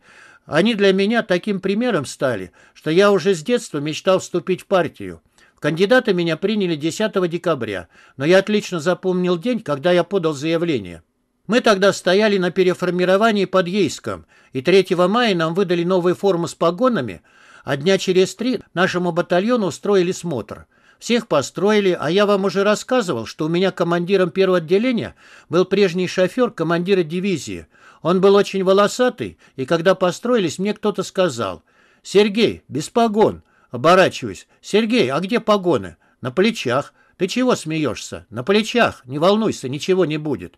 они для меня таким примером стали, что я уже с детства мечтал вступить в партию. кандидаты меня приняли 10 декабря, но я отлично запомнил день, когда я подал заявление. Мы тогда стояли на переформировании под Ейском, и 3 мая нам выдали новые формы с погонами, а дня через три нашему батальону устроили смотр – всех построили, а я вам уже рассказывал, что у меня командиром первого отделения был прежний шофер командира дивизии. Он был очень волосатый, и когда построились, мне кто-то сказал, «Сергей, без погон». Оборачиваюсь, «Сергей, а где погоны?» «На плечах». «Ты чего смеешься?» «На плечах. Не волнуйся, ничего не будет».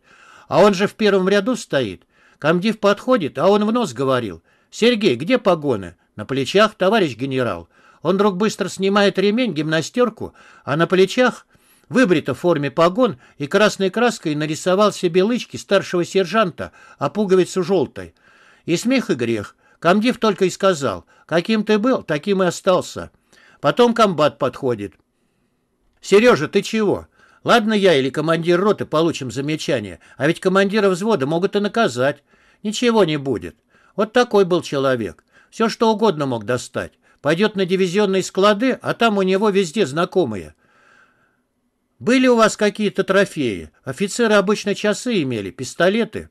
«А он же в первом ряду стоит». Комдив подходит, а он в нос говорил. «Сергей, где погоны?» «На плечах, товарищ генерал». Он вдруг быстро снимает ремень, гимнастерку, а на плечах выбрито в форме погон и красной краской нарисовал себе лычки старшего сержанта, а пуговицу желтой. И смех, и грех. Комдив только и сказал, каким ты был, таким и остался. Потом комбат подходит. «Сережа, ты чего? Ладно я или командир роты получим замечание, а ведь командира взвода могут и наказать. Ничего не будет. Вот такой был человек. Все, что угодно мог достать. Пойдет на дивизионные склады, а там у него везде знакомые. Были у вас какие-то трофеи? Офицеры обычно часы имели, пистолеты.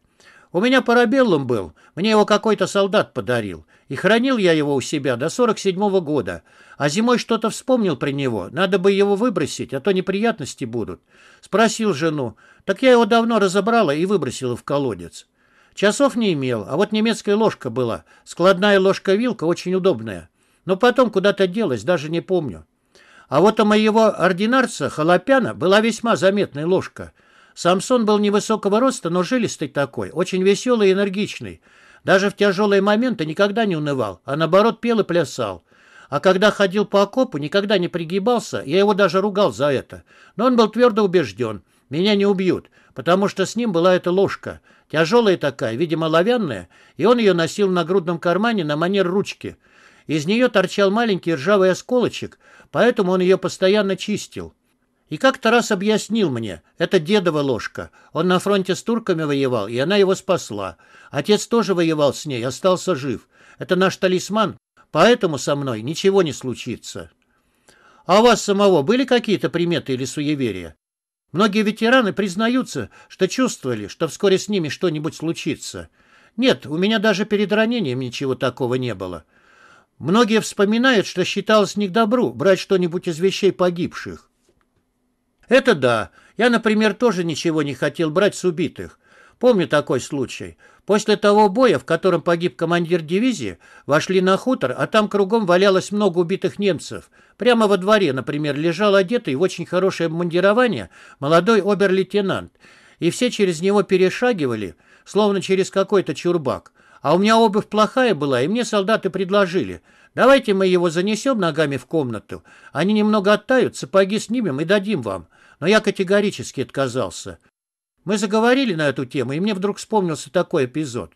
У меня парабеллум был, мне его какой-то солдат подарил. И хранил я его у себя до 47-го года. А зимой что-то вспомнил при него, надо бы его выбросить, а то неприятности будут. Спросил жену, так я его давно разобрала и выбросила в колодец. Часов не имел, а вот немецкая ложка была. Складная ложка-вилка очень удобная. Но потом куда-то делась, даже не помню. А вот у моего ординарца Халапяна была весьма заметная ложка. Самсон был невысокого роста, но жилистый такой, очень веселый и энергичный. Даже в тяжелые моменты никогда не унывал, а наоборот пел и плясал. А когда ходил по окопу, никогда не пригибался, я его даже ругал за это. Но он был твердо убежден, меня не убьют, потому что с ним была эта ложка. Тяжелая такая, видимо, лавянная, и он ее носил на грудном кармане на манер ручки – из нее торчал маленький ржавый осколочек, поэтому он ее постоянно чистил. И как-то раз объяснил мне, это дедова ложка. Он на фронте с турками воевал, и она его спасла. Отец тоже воевал с ней, остался жив. Это наш талисман, поэтому со мной ничего не случится. А у вас самого были какие-то приметы или суеверия? Многие ветераны признаются, что чувствовали, что вскоре с ними что-нибудь случится. Нет, у меня даже перед ранением ничего такого не было. Многие вспоминают, что считалось не к добру брать что-нибудь из вещей погибших. Это да. Я, например, тоже ничего не хотел брать с убитых. Помню такой случай. После того боя, в котором погиб командир дивизии, вошли на хутор, а там кругом валялось много убитых немцев. Прямо во дворе, например, лежал одетый в очень хорошее обмундирование молодой обер-лейтенант. И все через него перешагивали, словно через какой-то чурбак. А у меня обувь плохая была, и мне солдаты предложили. Давайте мы его занесем ногами в комнату. Они немного оттают, сапоги снимем и дадим вам. Но я категорически отказался. Мы заговорили на эту тему, и мне вдруг вспомнился такой эпизод.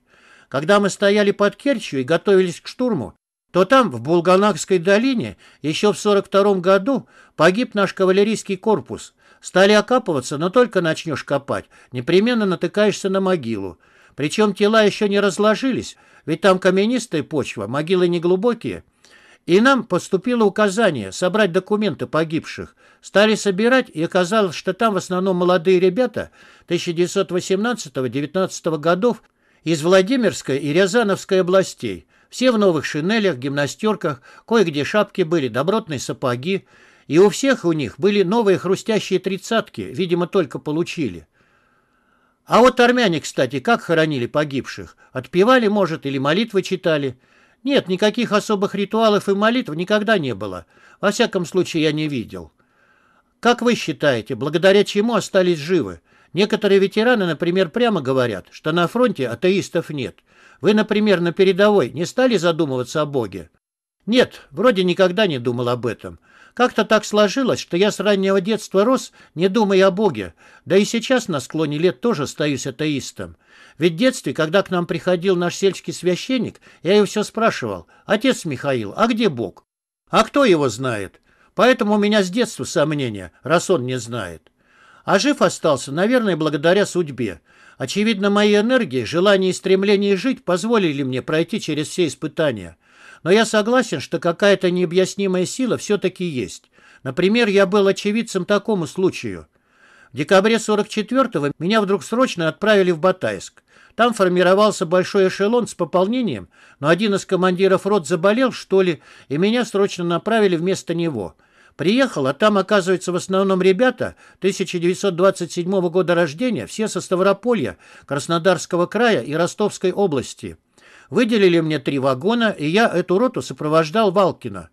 Когда мы стояли под Керчью и готовились к штурму, то там, в Булганакской долине, еще в 42 году погиб наш кавалерийский корпус. Стали окапываться, но только начнешь копать, непременно натыкаешься на могилу. Причем тела еще не разложились, ведь там каменистая почва, могилы неглубокие. И нам поступило указание собрать документы погибших. Стали собирать, и оказалось, что там в основном молодые ребята 1918-19 годов из Владимирской и Рязановской областей. Все в новых шинелях, гимнастерках, кое-где шапки были, добротные сапоги. И у всех у них были новые хрустящие тридцатки, видимо, только получили. А вот армяне, кстати, как хоронили погибших? Отпевали, может, или молитвы читали? Нет, никаких особых ритуалов и молитв никогда не было. Во всяком случае, я не видел. Как вы считаете, благодаря чему остались живы? Некоторые ветераны, например, прямо говорят, что на фронте атеистов нет. Вы, например, на передовой не стали задумываться о Боге? Нет, вроде никогда не думал об этом. Как-то так сложилось, что я с раннего детства рос, не думая о Боге, да и сейчас на склоне лет тоже остаюсь атеистом. Ведь в детстве, когда к нам приходил наш сельский священник, я его все спрашивал, «Отец Михаил, а где Бог?» «А кто его знает?» Поэтому у меня с детства сомнения, раз он не знает. А жив остался, наверное, благодаря судьбе. Очевидно, мои энергии, желание и стремление жить позволили мне пройти через все испытания. Но я согласен, что какая-то необъяснимая сила все-таки есть. Например, я был очевидцем такому случаю. В декабре 44-го меня вдруг срочно отправили в Батайск. Там формировался большой эшелон с пополнением, но один из командиров рот заболел, что ли, и меня срочно направили вместо него. Приехал, а там, оказывается, в основном ребята 1927 года рождения, все со Ставрополья, Краснодарского края и Ростовской области. Выделили мне три вагона, и я эту роту сопровождал Валкина.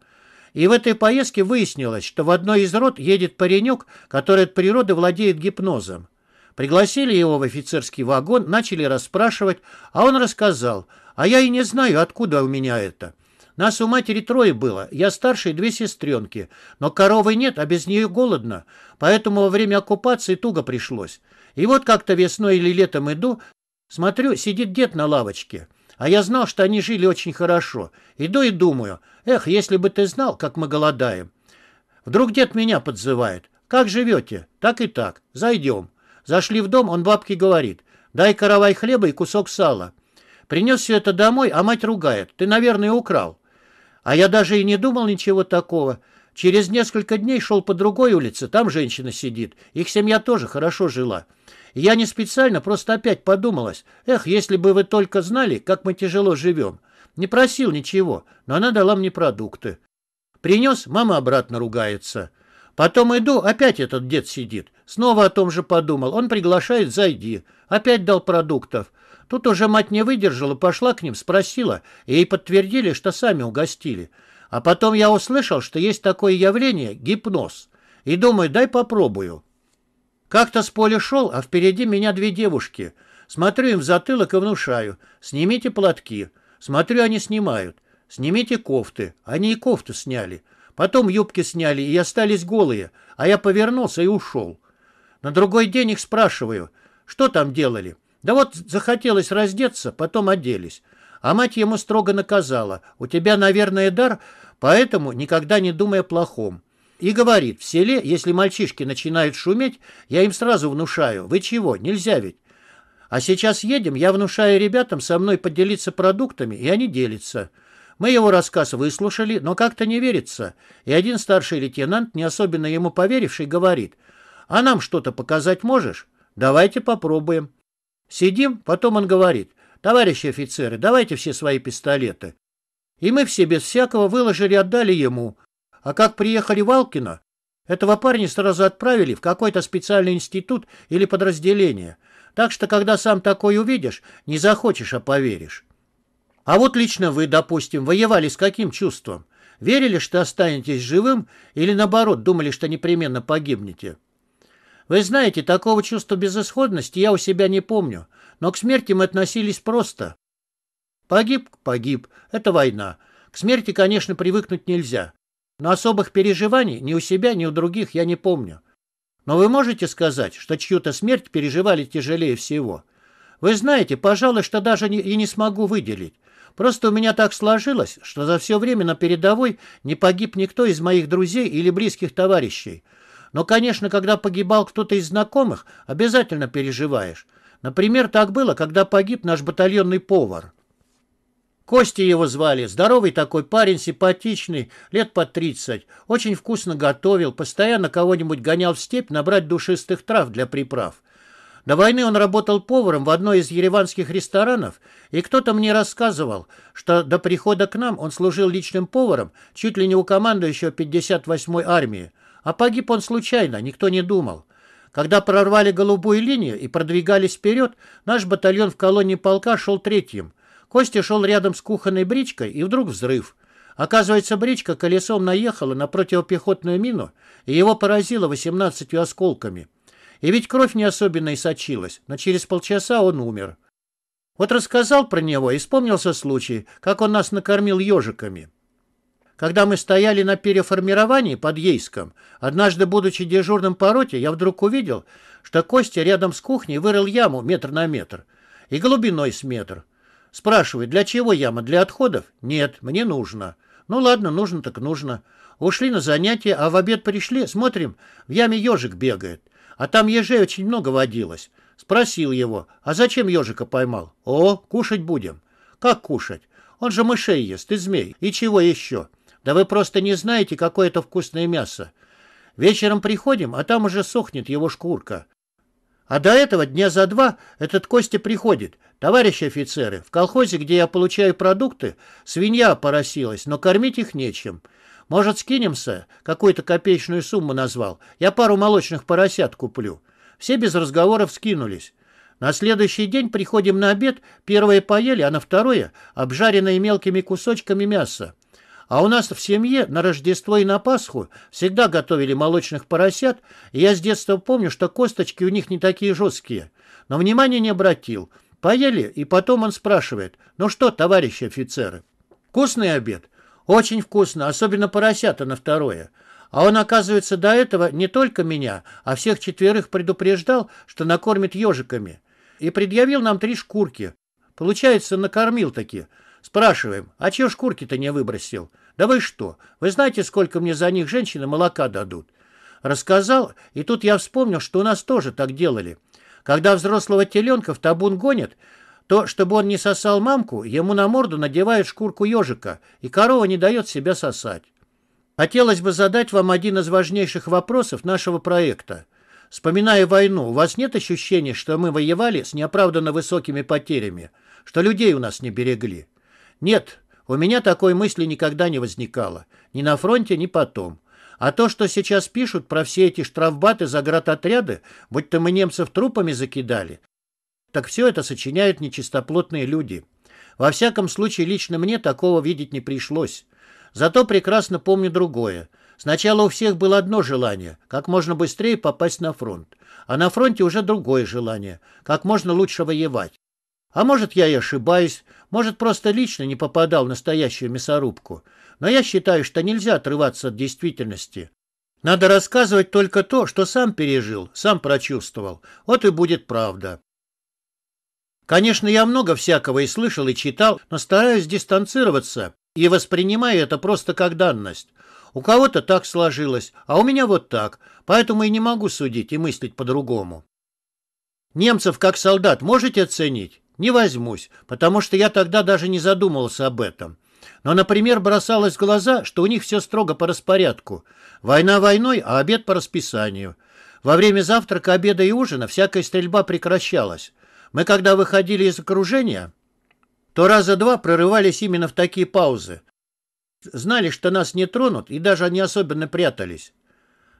И в этой поездке выяснилось, что в одной из рот едет паренек, который от природы владеет гипнозом. Пригласили его в офицерский вагон, начали расспрашивать, а он рассказал. А я и не знаю, откуда у меня это. Нас у матери трое было, я старший две сестренки. Но коровы нет, а без нее голодно, поэтому во время оккупации туго пришлось. И вот как-то весной или летом иду, смотрю, сидит дед на лавочке. А я знал, что они жили очень хорошо. Иду и думаю, эх, если бы ты знал, как мы голодаем. Вдруг дед меня подзывает. Как живете? Так и так. Зайдем. Зашли в дом, он бабке говорит. Дай каравай хлеба и кусок сала. Принес все это домой, а мать ругает. Ты, наверное, украл. А я даже и не думал ничего такого. Через несколько дней шел по другой улице, там женщина сидит. Их семья тоже хорошо жила. Я не специально, просто опять подумалась. Эх, если бы вы только знали, как мы тяжело живем. Не просил ничего, но она дала мне продукты. Принес, мама обратно ругается. Потом иду, опять этот дед сидит. Снова о том же подумал. Он приглашает, зайди. Опять дал продуктов. Тут уже мать не выдержала, пошла к ним, спросила. И ей подтвердили, что сами угостили. А потом я услышал, что есть такое явление – гипноз. И думаю, дай попробую. Как-то с поля шел, а впереди меня две девушки. Смотрю им в затылок и внушаю. Снимите платки. Смотрю, они снимают. Снимите кофты. Они и кофту сняли. Потом юбки сняли и остались голые, а я повернулся и ушел. На другой день их спрашиваю, что там делали. Да вот захотелось раздеться, потом оделись. А мать ему строго наказала, у тебя, наверное, дар, поэтому никогда не думай о плохом. И говорит, в селе, если мальчишки начинают шуметь, я им сразу внушаю, вы чего, нельзя ведь. А сейчас едем, я внушаю ребятам со мной поделиться продуктами, и они делятся. Мы его рассказ выслушали, но как-то не верится. И один старший лейтенант, не особенно ему поверивший, говорит, «А нам что-то показать можешь? Давайте попробуем». Сидим, потом он говорит, «Товарищи офицеры, давайте все свои пистолеты». И мы все без всякого выложили отдали ему. А как приехали Валкина, этого парня сразу отправили в какой-то специальный институт или подразделение. Так что, когда сам такое увидишь, не захочешь, а поверишь. А вот лично вы, допустим, воевали с каким чувством? Верили, что останетесь живым, или наоборот, думали, что непременно погибнете? Вы знаете, такого чувства безысходности я у себя не помню, но к смерти мы относились просто. Погиб, погиб, это война. К смерти, конечно, привыкнуть нельзя. Но особых переживаний ни у себя, ни у других я не помню. Но вы можете сказать, что чью-то смерть переживали тяжелее всего? Вы знаете, пожалуй, что даже не, и не смогу выделить. Просто у меня так сложилось, что за все время на передовой не погиб никто из моих друзей или близких товарищей. Но, конечно, когда погибал кто-то из знакомых, обязательно переживаешь. Например, так было, когда погиб наш батальонный повар. Костя его звали. Здоровый такой парень, симпатичный, лет по 30. Очень вкусно готовил, постоянно кого-нибудь гонял в степь набрать душистых трав для приправ. До войны он работал поваром в одной из ереванских ресторанов, и кто-то мне рассказывал, что до прихода к нам он служил личным поваром чуть ли не у командующего 58-й армии. А погиб он случайно, никто не думал. Когда прорвали голубую линию и продвигались вперед, наш батальон в колонии полка шел третьим – Костя шел рядом с кухонной бричкой, и вдруг взрыв. Оказывается, бричка колесом наехала на противопехотную мину, и его поразило 18 осколками. И ведь кровь не особенно и сочилась, но через полчаса он умер. Вот рассказал про него и вспомнился случай, как он нас накормил ежиками. Когда мы стояли на переформировании под Ейском, однажды, будучи дежурным по роте, я вдруг увидел, что Костя рядом с кухней вырыл яму метр на метр и глубиной с метр. Спрашивает, для чего яма? Для отходов? Нет, мне нужно. Ну ладно, нужно так нужно. Ушли на занятия, а в обед пришли, смотрим, в яме ежик бегает. А там ежей очень много водилось. Спросил его, а зачем ежика поймал? О, кушать будем. Как кушать? Он же мышей ест и змей. И чего еще? Да вы просто не знаете, какое это вкусное мясо. Вечером приходим, а там уже сохнет его шкурка. А до этого дня за два этот Костя приходит. Товарищи офицеры, в колхозе, где я получаю продукты, свинья поросилась, но кормить их нечем. Может, скинемся? Какую-то копеечную сумму назвал. Я пару молочных поросят куплю. Все без разговоров скинулись. На следующий день приходим на обед, первое поели, а на второе — обжаренное мелкими кусочками мясо. А у нас в семье на Рождество и на Пасху всегда готовили молочных поросят, и я с детства помню, что косточки у них не такие жесткие. Но внимания не обратил. Поели, и потом он спрашивает, «Ну что, товарищи офицеры, вкусный обед?» «Очень вкусно, особенно поросята на второе». А он, оказывается, до этого не только меня, а всех четверых предупреждал, что накормит ежиками. И предъявил нам три шкурки. Получается, накормил таки. Спрашиваем, а чьи шкурки-то не выбросил? «Да вы что? Вы знаете, сколько мне за них женщины молока дадут?» Рассказал, и тут я вспомнил, что у нас тоже так делали. Когда взрослого теленка в табун гонят, то, чтобы он не сосал мамку, ему на морду надевают шкурку ежика, и корова не дает себя сосать. Хотелось бы задать вам один из важнейших вопросов нашего проекта. Вспоминая войну, у вас нет ощущения, что мы воевали с неоправданно высокими потерями, что людей у нас не берегли? Нет, у меня такой мысли никогда не возникало. Ни на фронте, ни потом. А то, что сейчас пишут про все эти штрафбаты, за заградотряды, будто мы немцев трупами закидали, так все это сочиняют нечистоплотные люди. Во всяком случае, лично мне такого видеть не пришлось. Зато прекрасно помню другое. Сначала у всех было одно желание – как можно быстрее попасть на фронт. А на фронте уже другое желание – как можно лучше воевать. А может, я и ошибаюсь, может, просто лично не попадал в настоящую мясорубку. Но я считаю, что нельзя отрываться от действительности. Надо рассказывать только то, что сам пережил, сам прочувствовал. Вот и будет правда. Конечно, я много всякого и слышал, и читал, но стараюсь дистанцироваться и воспринимаю это просто как данность. У кого-то так сложилось, а у меня вот так, поэтому и не могу судить и мыслить по-другому. Немцев как солдат можете оценить? Не возьмусь, потому что я тогда даже не задумывался об этом. Но, например, бросалось в глаза, что у них все строго по распорядку. Война войной, а обед по расписанию. Во время завтрака, обеда и ужина всякая стрельба прекращалась. Мы, когда выходили из окружения, то раза два прорывались именно в такие паузы. Знали, что нас не тронут, и даже не особенно прятались.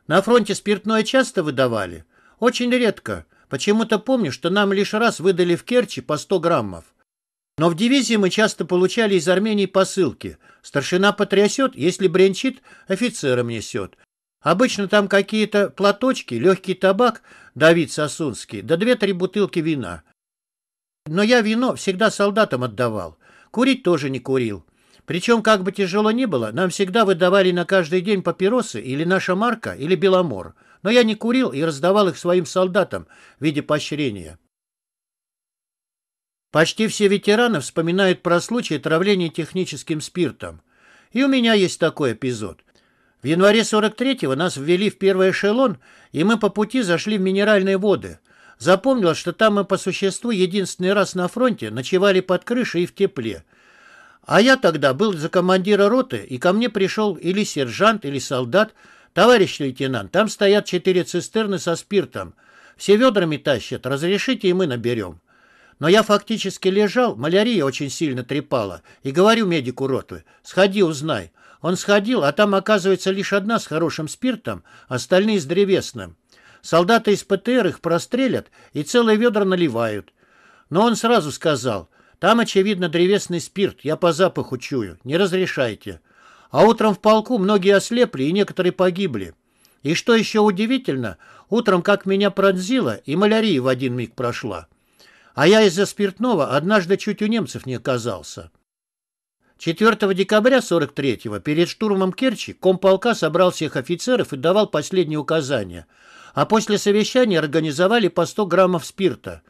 На фронте спиртное часто выдавали? Очень редко. Почему-то помню, что нам лишь раз выдали в Керчи по 100 граммов. Но в дивизии мы часто получали из Армении посылки. Старшина потрясет, если бренчит, офицером несет. Обычно там какие-то платочки, легкий табак, Давид Сосунский, да две-три бутылки вина. Но я вино всегда солдатам отдавал. Курить тоже не курил. Причем, как бы тяжело ни было, нам всегда выдавали на каждый день папиросы или наша марка, или беломор – но я не курил и раздавал их своим солдатам в виде поощрения. Почти все ветераны вспоминают про случай отравления техническим спиртом. И у меня есть такой эпизод. В январе 43-го нас ввели в первый эшелон, и мы по пути зашли в минеральные воды. Запомнил, что там мы по существу единственный раз на фронте ночевали под крышей и в тепле. А я тогда был за командира роты, и ко мне пришел или сержант, или солдат, «Товарищ лейтенант, там стоят четыре цистерны со спиртом. Все ведрами тащат. Разрешите, и мы наберем». Но я фактически лежал, малярия очень сильно трепала, и говорю медику роты, «Сходи, узнай». Он сходил, а там, оказывается, лишь одна с хорошим спиртом, остальные с древесным. Солдаты из ПТР их прострелят и целые ведра наливают. Но он сразу сказал, там, очевидно, древесный спирт, я по запаху чую, не разрешайте. А утром в полку многие ослепли и некоторые погибли. И что еще удивительно, утром как меня пронзило, и малярия в один миг прошла. А я из-за спиртного однажды чуть у немцев не оказался. 4 декабря 43-го перед штурмом Керчи комполка собрал всех офицеров и давал последние указания. А после совещания организовали по 100 граммов спирта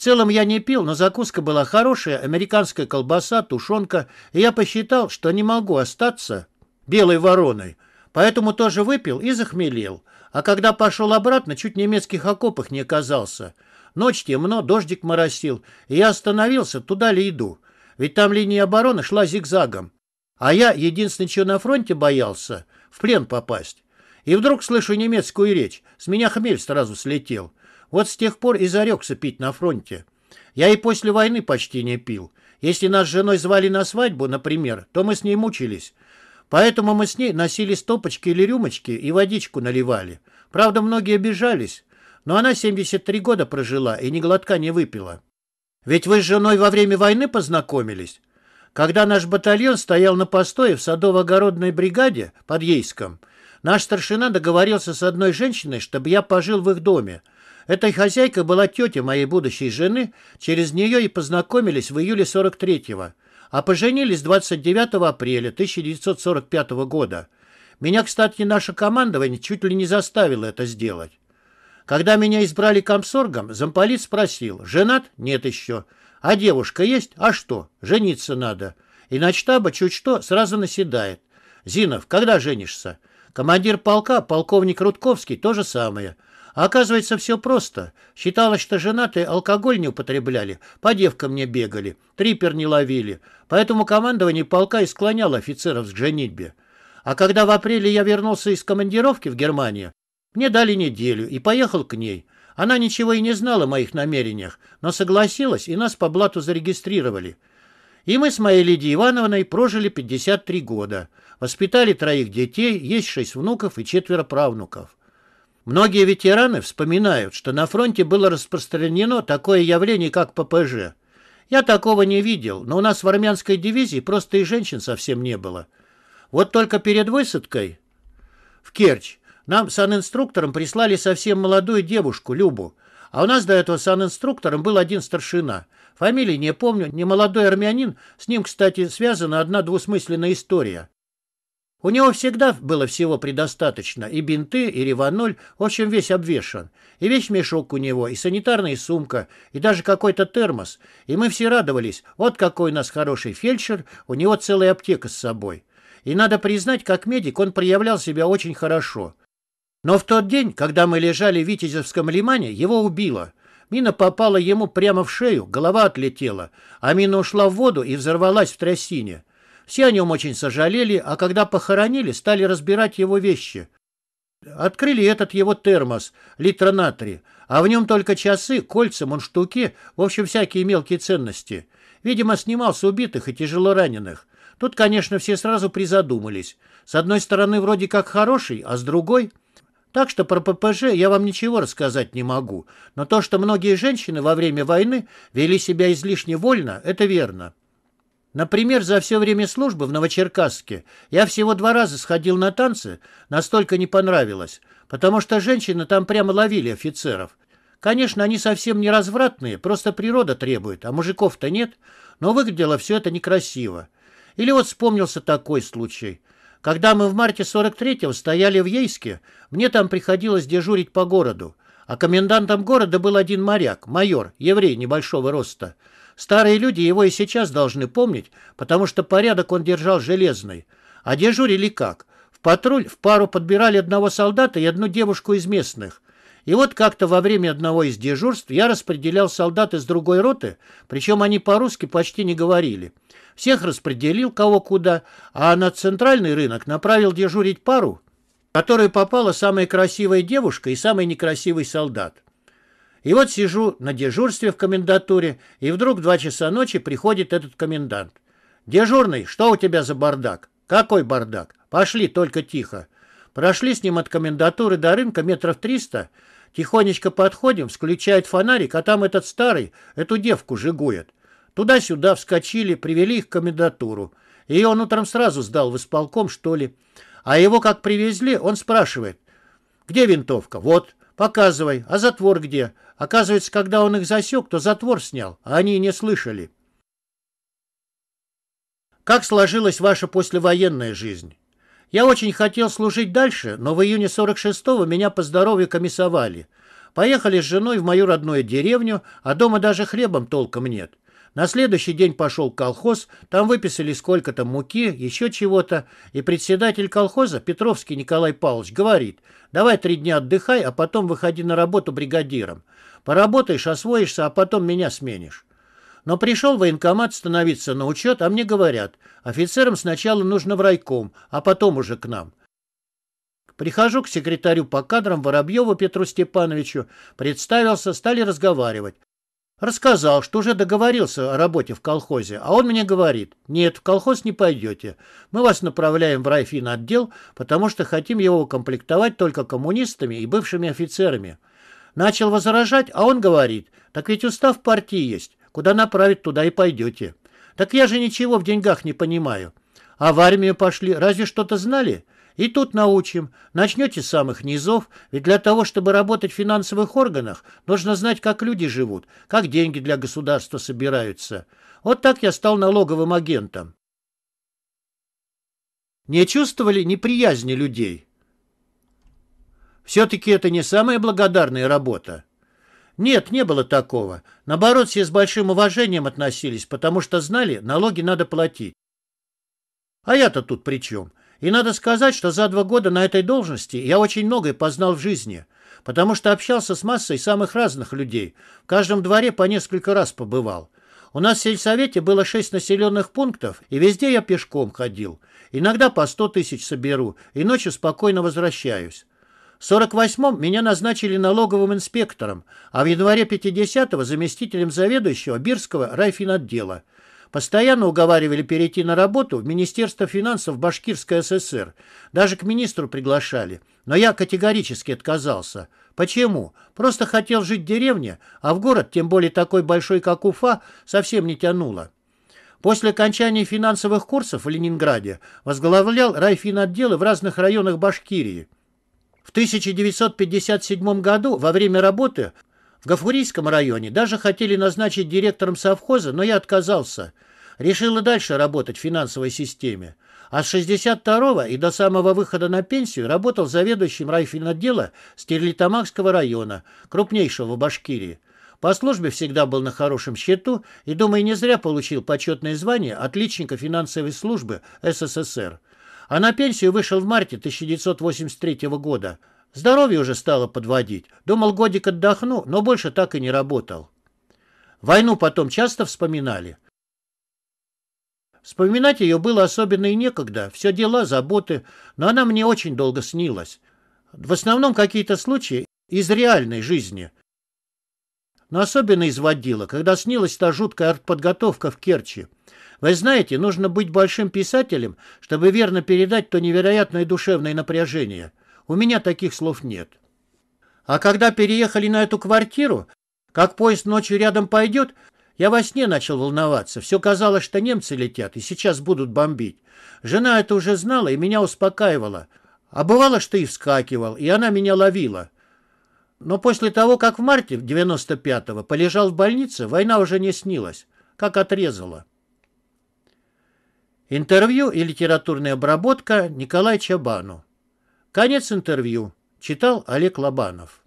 целом я не пил, но закуска была хорошая, американская колбаса, тушенка, и я посчитал, что не могу остаться белой вороной, поэтому тоже выпил и захмелел. А когда пошел обратно, чуть в немецких окопах не оказался. Ночь темно, дождик моросил, и я остановился, туда ли иду. Ведь там линия обороны шла зигзагом. А я единственный, чего на фронте боялся, в плен попасть. И вдруг слышу немецкую речь. С меня хмель сразу слетел. Вот с тех пор и зарекся пить на фронте. Я и после войны почти не пил. Если нас с женой звали на свадьбу, например, то мы с ней мучились. Поэтому мы с ней носили стопочки или рюмочки и водичку наливали. Правда, многие обижались, но она 73 года прожила и ни глотка не выпила. Ведь вы с женой во время войны познакомились? Когда наш батальон стоял на постое в садово-огородной бригаде под Ейском, наш старшина договорился с одной женщиной, чтобы я пожил в их доме – Этой хозяйкой была тетя моей будущей жены, через нее и познакомились в июле 43-го, а поженились 29 апреля 1945 года. Меня, кстати, наше командование чуть ли не заставило это сделать. Когда меня избрали комсоргом, замполит спросил, женат? Нет еще. А девушка есть? А что? Жениться надо. И на штаба чуть что сразу наседает. Зинов, когда женишься? Командир полка, полковник Рудковский, то же самое – а оказывается, все просто. Считалось, что женатые алкоголь не употребляли, по девкам не бегали, трипер не ловили. Поэтому командование полка и склоняло офицеров к женитьбе. А когда в апреле я вернулся из командировки в Германию, мне дали неделю и поехал к ней. Она ничего и не знала о моих намерениях, но согласилась, и нас по блату зарегистрировали. И мы с моей Лидией Ивановной прожили 53 года. Воспитали троих детей, есть шесть внуков и четверо правнуков. Многие ветераны вспоминают, что на фронте было распространено такое явление, как ППЖ. Я такого не видел, но у нас в армянской дивизии просто и женщин совсем не было. Вот только перед высадкой в Керчь нам санинструктором прислали совсем молодую девушку, Любу. А у нас до этого санинструктором был один старшина. Фамилии не помню, не молодой армянин. С ним, кстати, связана одна двусмысленная история. У него всегда было всего предостаточно, и бинты, и реваноль, в общем, весь обвешан. И весь мешок у него, и санитарная сумка, и даже какой-то термос. И мы все радовались, вот какой у нас хороший фельдшер, у него целая аптека с собой. И надо признать, как медик он проявлял себя очень хорошо. Но в тот день, когда мы лежали в Витязевском лимане, его убило. Мина попала ему прямо в шею, голова отлетела, а мина ушла в воду и взорвалась в трясине. Все о нем очень сожалели, а когда похоронили, стали разбирать его вещи. Открыли этот его термос, литра натрия, а в нем только часы, кольца, мунштуки, в общем, всякие мелкие ценности. Видимо, снимался убитых и тяжело раненых. Тут, конечно, все сразу призадумались. С одной стороны, вроде как хороший, а с другой... Так что про ППЖ я вам ничего рассказать не могу, но то, что многие женщины во время войны вели себя излишне вольно, это верно. Например, за все время службы в Новочеркасске я всего два раза сходил на танцы, настолько не понравилось, потому что женщины там прямо ловили офицеров. Конечно, они совсем не развратные, просто природа требует, а мужиков-то нет, но выглядело все это некрасиво. Или вот вспомнился такой случай. Когда мы в марте 43-го стояли в Ейске, мне там приходилось дежурить по городу, а комендантом города был один моряк, майор, еврей небольшого роста – Старые люди его и сейчас должны помнить, потому что порядок он держал железный. А дежурили как? В патруль в пару подбирали одного солдата и одну девушку из местных. И вот как-то во время одного из дежурств я распределял солдат из другой роты, причем они по-русски почти не говорили. Всех распределил кого куда, а на центральный рынок направил дежурить пару, которой попала самая красивая девушка и самый некрасивый солдат. И вот сижу на дежурстве в комендатуре, и вдруг в два часа ночи приходит этот комендант. «Дежурный, что у тебя за бардак?» «Какой бардак?» «Пошли, только тихо». Прошли с ним от комендатуры до рынка метров триста. Тихонечко подходим, включает фонарик, а там этот старый эту девку жигует. Туда-сюда вскочили, привели их в комендатуру. И он утром сразу сдал в исполком, что ли. А его как привезли, он спрашивает. «Где винтовка?» «Вот». «Показывай. А затвор где?» Оказывается, когда он их засек, то затвор снял, а они не слышали. Как сложилась ваша послевоенная жизнь? Я очень хотел служить дальше, но в июне 46-го меня по здоровью комиссовали. Поехали с женой в мою родную деревню, а дома даже хлебом толком нет. На следующий день пошел колхоз, там выписали сколько-то муки, еще чего-то, и председатель колхоза, Петровский Николай Павлович, говорит, давай три дня отдыхай, а потом выходи на работу бригадиром. Поработаешь, освоишься, а потом меня сменишь. Но пришел военкомат становиться на учет, а мне говорят, офицерам сначала нужно в райком, а потом уже к нам. Прихожу к секретарю по кадрам Воробьеву Петру Степановичу, представился, стали разговаривать. Рассказал, что уже договорился о работе в колхозе, а он мне говорит, нет, в колхоз не пойдете. Мы вас направляем в райфинотдел, потому что хотим его укомплектовать только коммунистами и бывшими офицерами. Начал возражать, а он говорит, так ведь устав партии есть, куда направить, туда и пойдете. Так я же ничего в деньгах не понимаю. А в армию пошли, разве что-то знали? И тут научим. Начнете с самых низов, ведь для того, чтобы работать в финансовых органах, нужно знать, как люди живут, как деньги для государства собираются. Вот так я стал налоговым агентом. Не чувствовали неприязни людей? Все-таки это не самая благодарная работа. Нет, не было такого. Наоборот, все с большим уважением относились, потому что знали, налоги надо платить. А я-то тут при чем? И надо сказать, что за два года на этой должности я очень многое познал в жизни, потому что общался с массой самых разных людей, в каждом дворе по несколько раз побывал. У нас в сельсовете было шесть населенных пунктов, и везде я пешком ходил. Иногда по сто тысяч соберу, и ночью спокойно возвращаюсь. В сорок восьмом меня назначили налоговым инспектором, а в январе пятидесятого заместителем заведующего Бирского райфинотдела – Постоянно уговаривали перейти на работу в Министерство финансов Башкирской ССР. Даже к министру приглашали. Но я категорически отказался. Почему? Просто хотел жить в деревне, а в город, тем более такой большой, как Уфа, совсем не тянуло. После окончания финансовых курсов в Ленинграде возглавлял райфинотделы в разных районах Башкирии. В 1957 году во время работы в Гафурийском районе даже хотели назначить директором совхоза, но я отказался. Решил и дальше работать в финансовой системе. А с 62-го и до самого выхода на пенсию работал заведующим райфинотдела Стерлитамакского района, крупнейшего в Башкирии. По службе всегда был на хорошем счету и, думаю, не зря получил почетное звание отличника финансовой службы СССР. А на пенсию вышел в марте 1983 года – Здоровье уже стало подводить. Думал, годик отдохну, но больше так и не работал. Войну потом часто вспоминали. Вспоминать ее было особенно и некогда. Все дела, заботы. Но она мне очень долго снилась. В основном какие-то случаи из реальной жизни. Но особенно изводила, когда снилась та жуткая артподготовка в Керчи. Вы знаете, нужно быть большим писателем, чтобы верно передать то невероятное душевное напряжение – у меня таких слов нет. А когда переехали на эту квартиру, как поезд ночью рядом пойдет, я во сне начал волноваться. Все казалось, что немцы летят и сейчас будут бомбить. Жена это уже знала и меня успокаивала. А бывало, что и вскакивал, и она меня ловила. Но после того, как в марте 95-го полежал в больнице, война уже не снилась, как отрезала. Интервью и литературная обработка Николай Чабану. Конец интервью. Читал Олег Лобанов.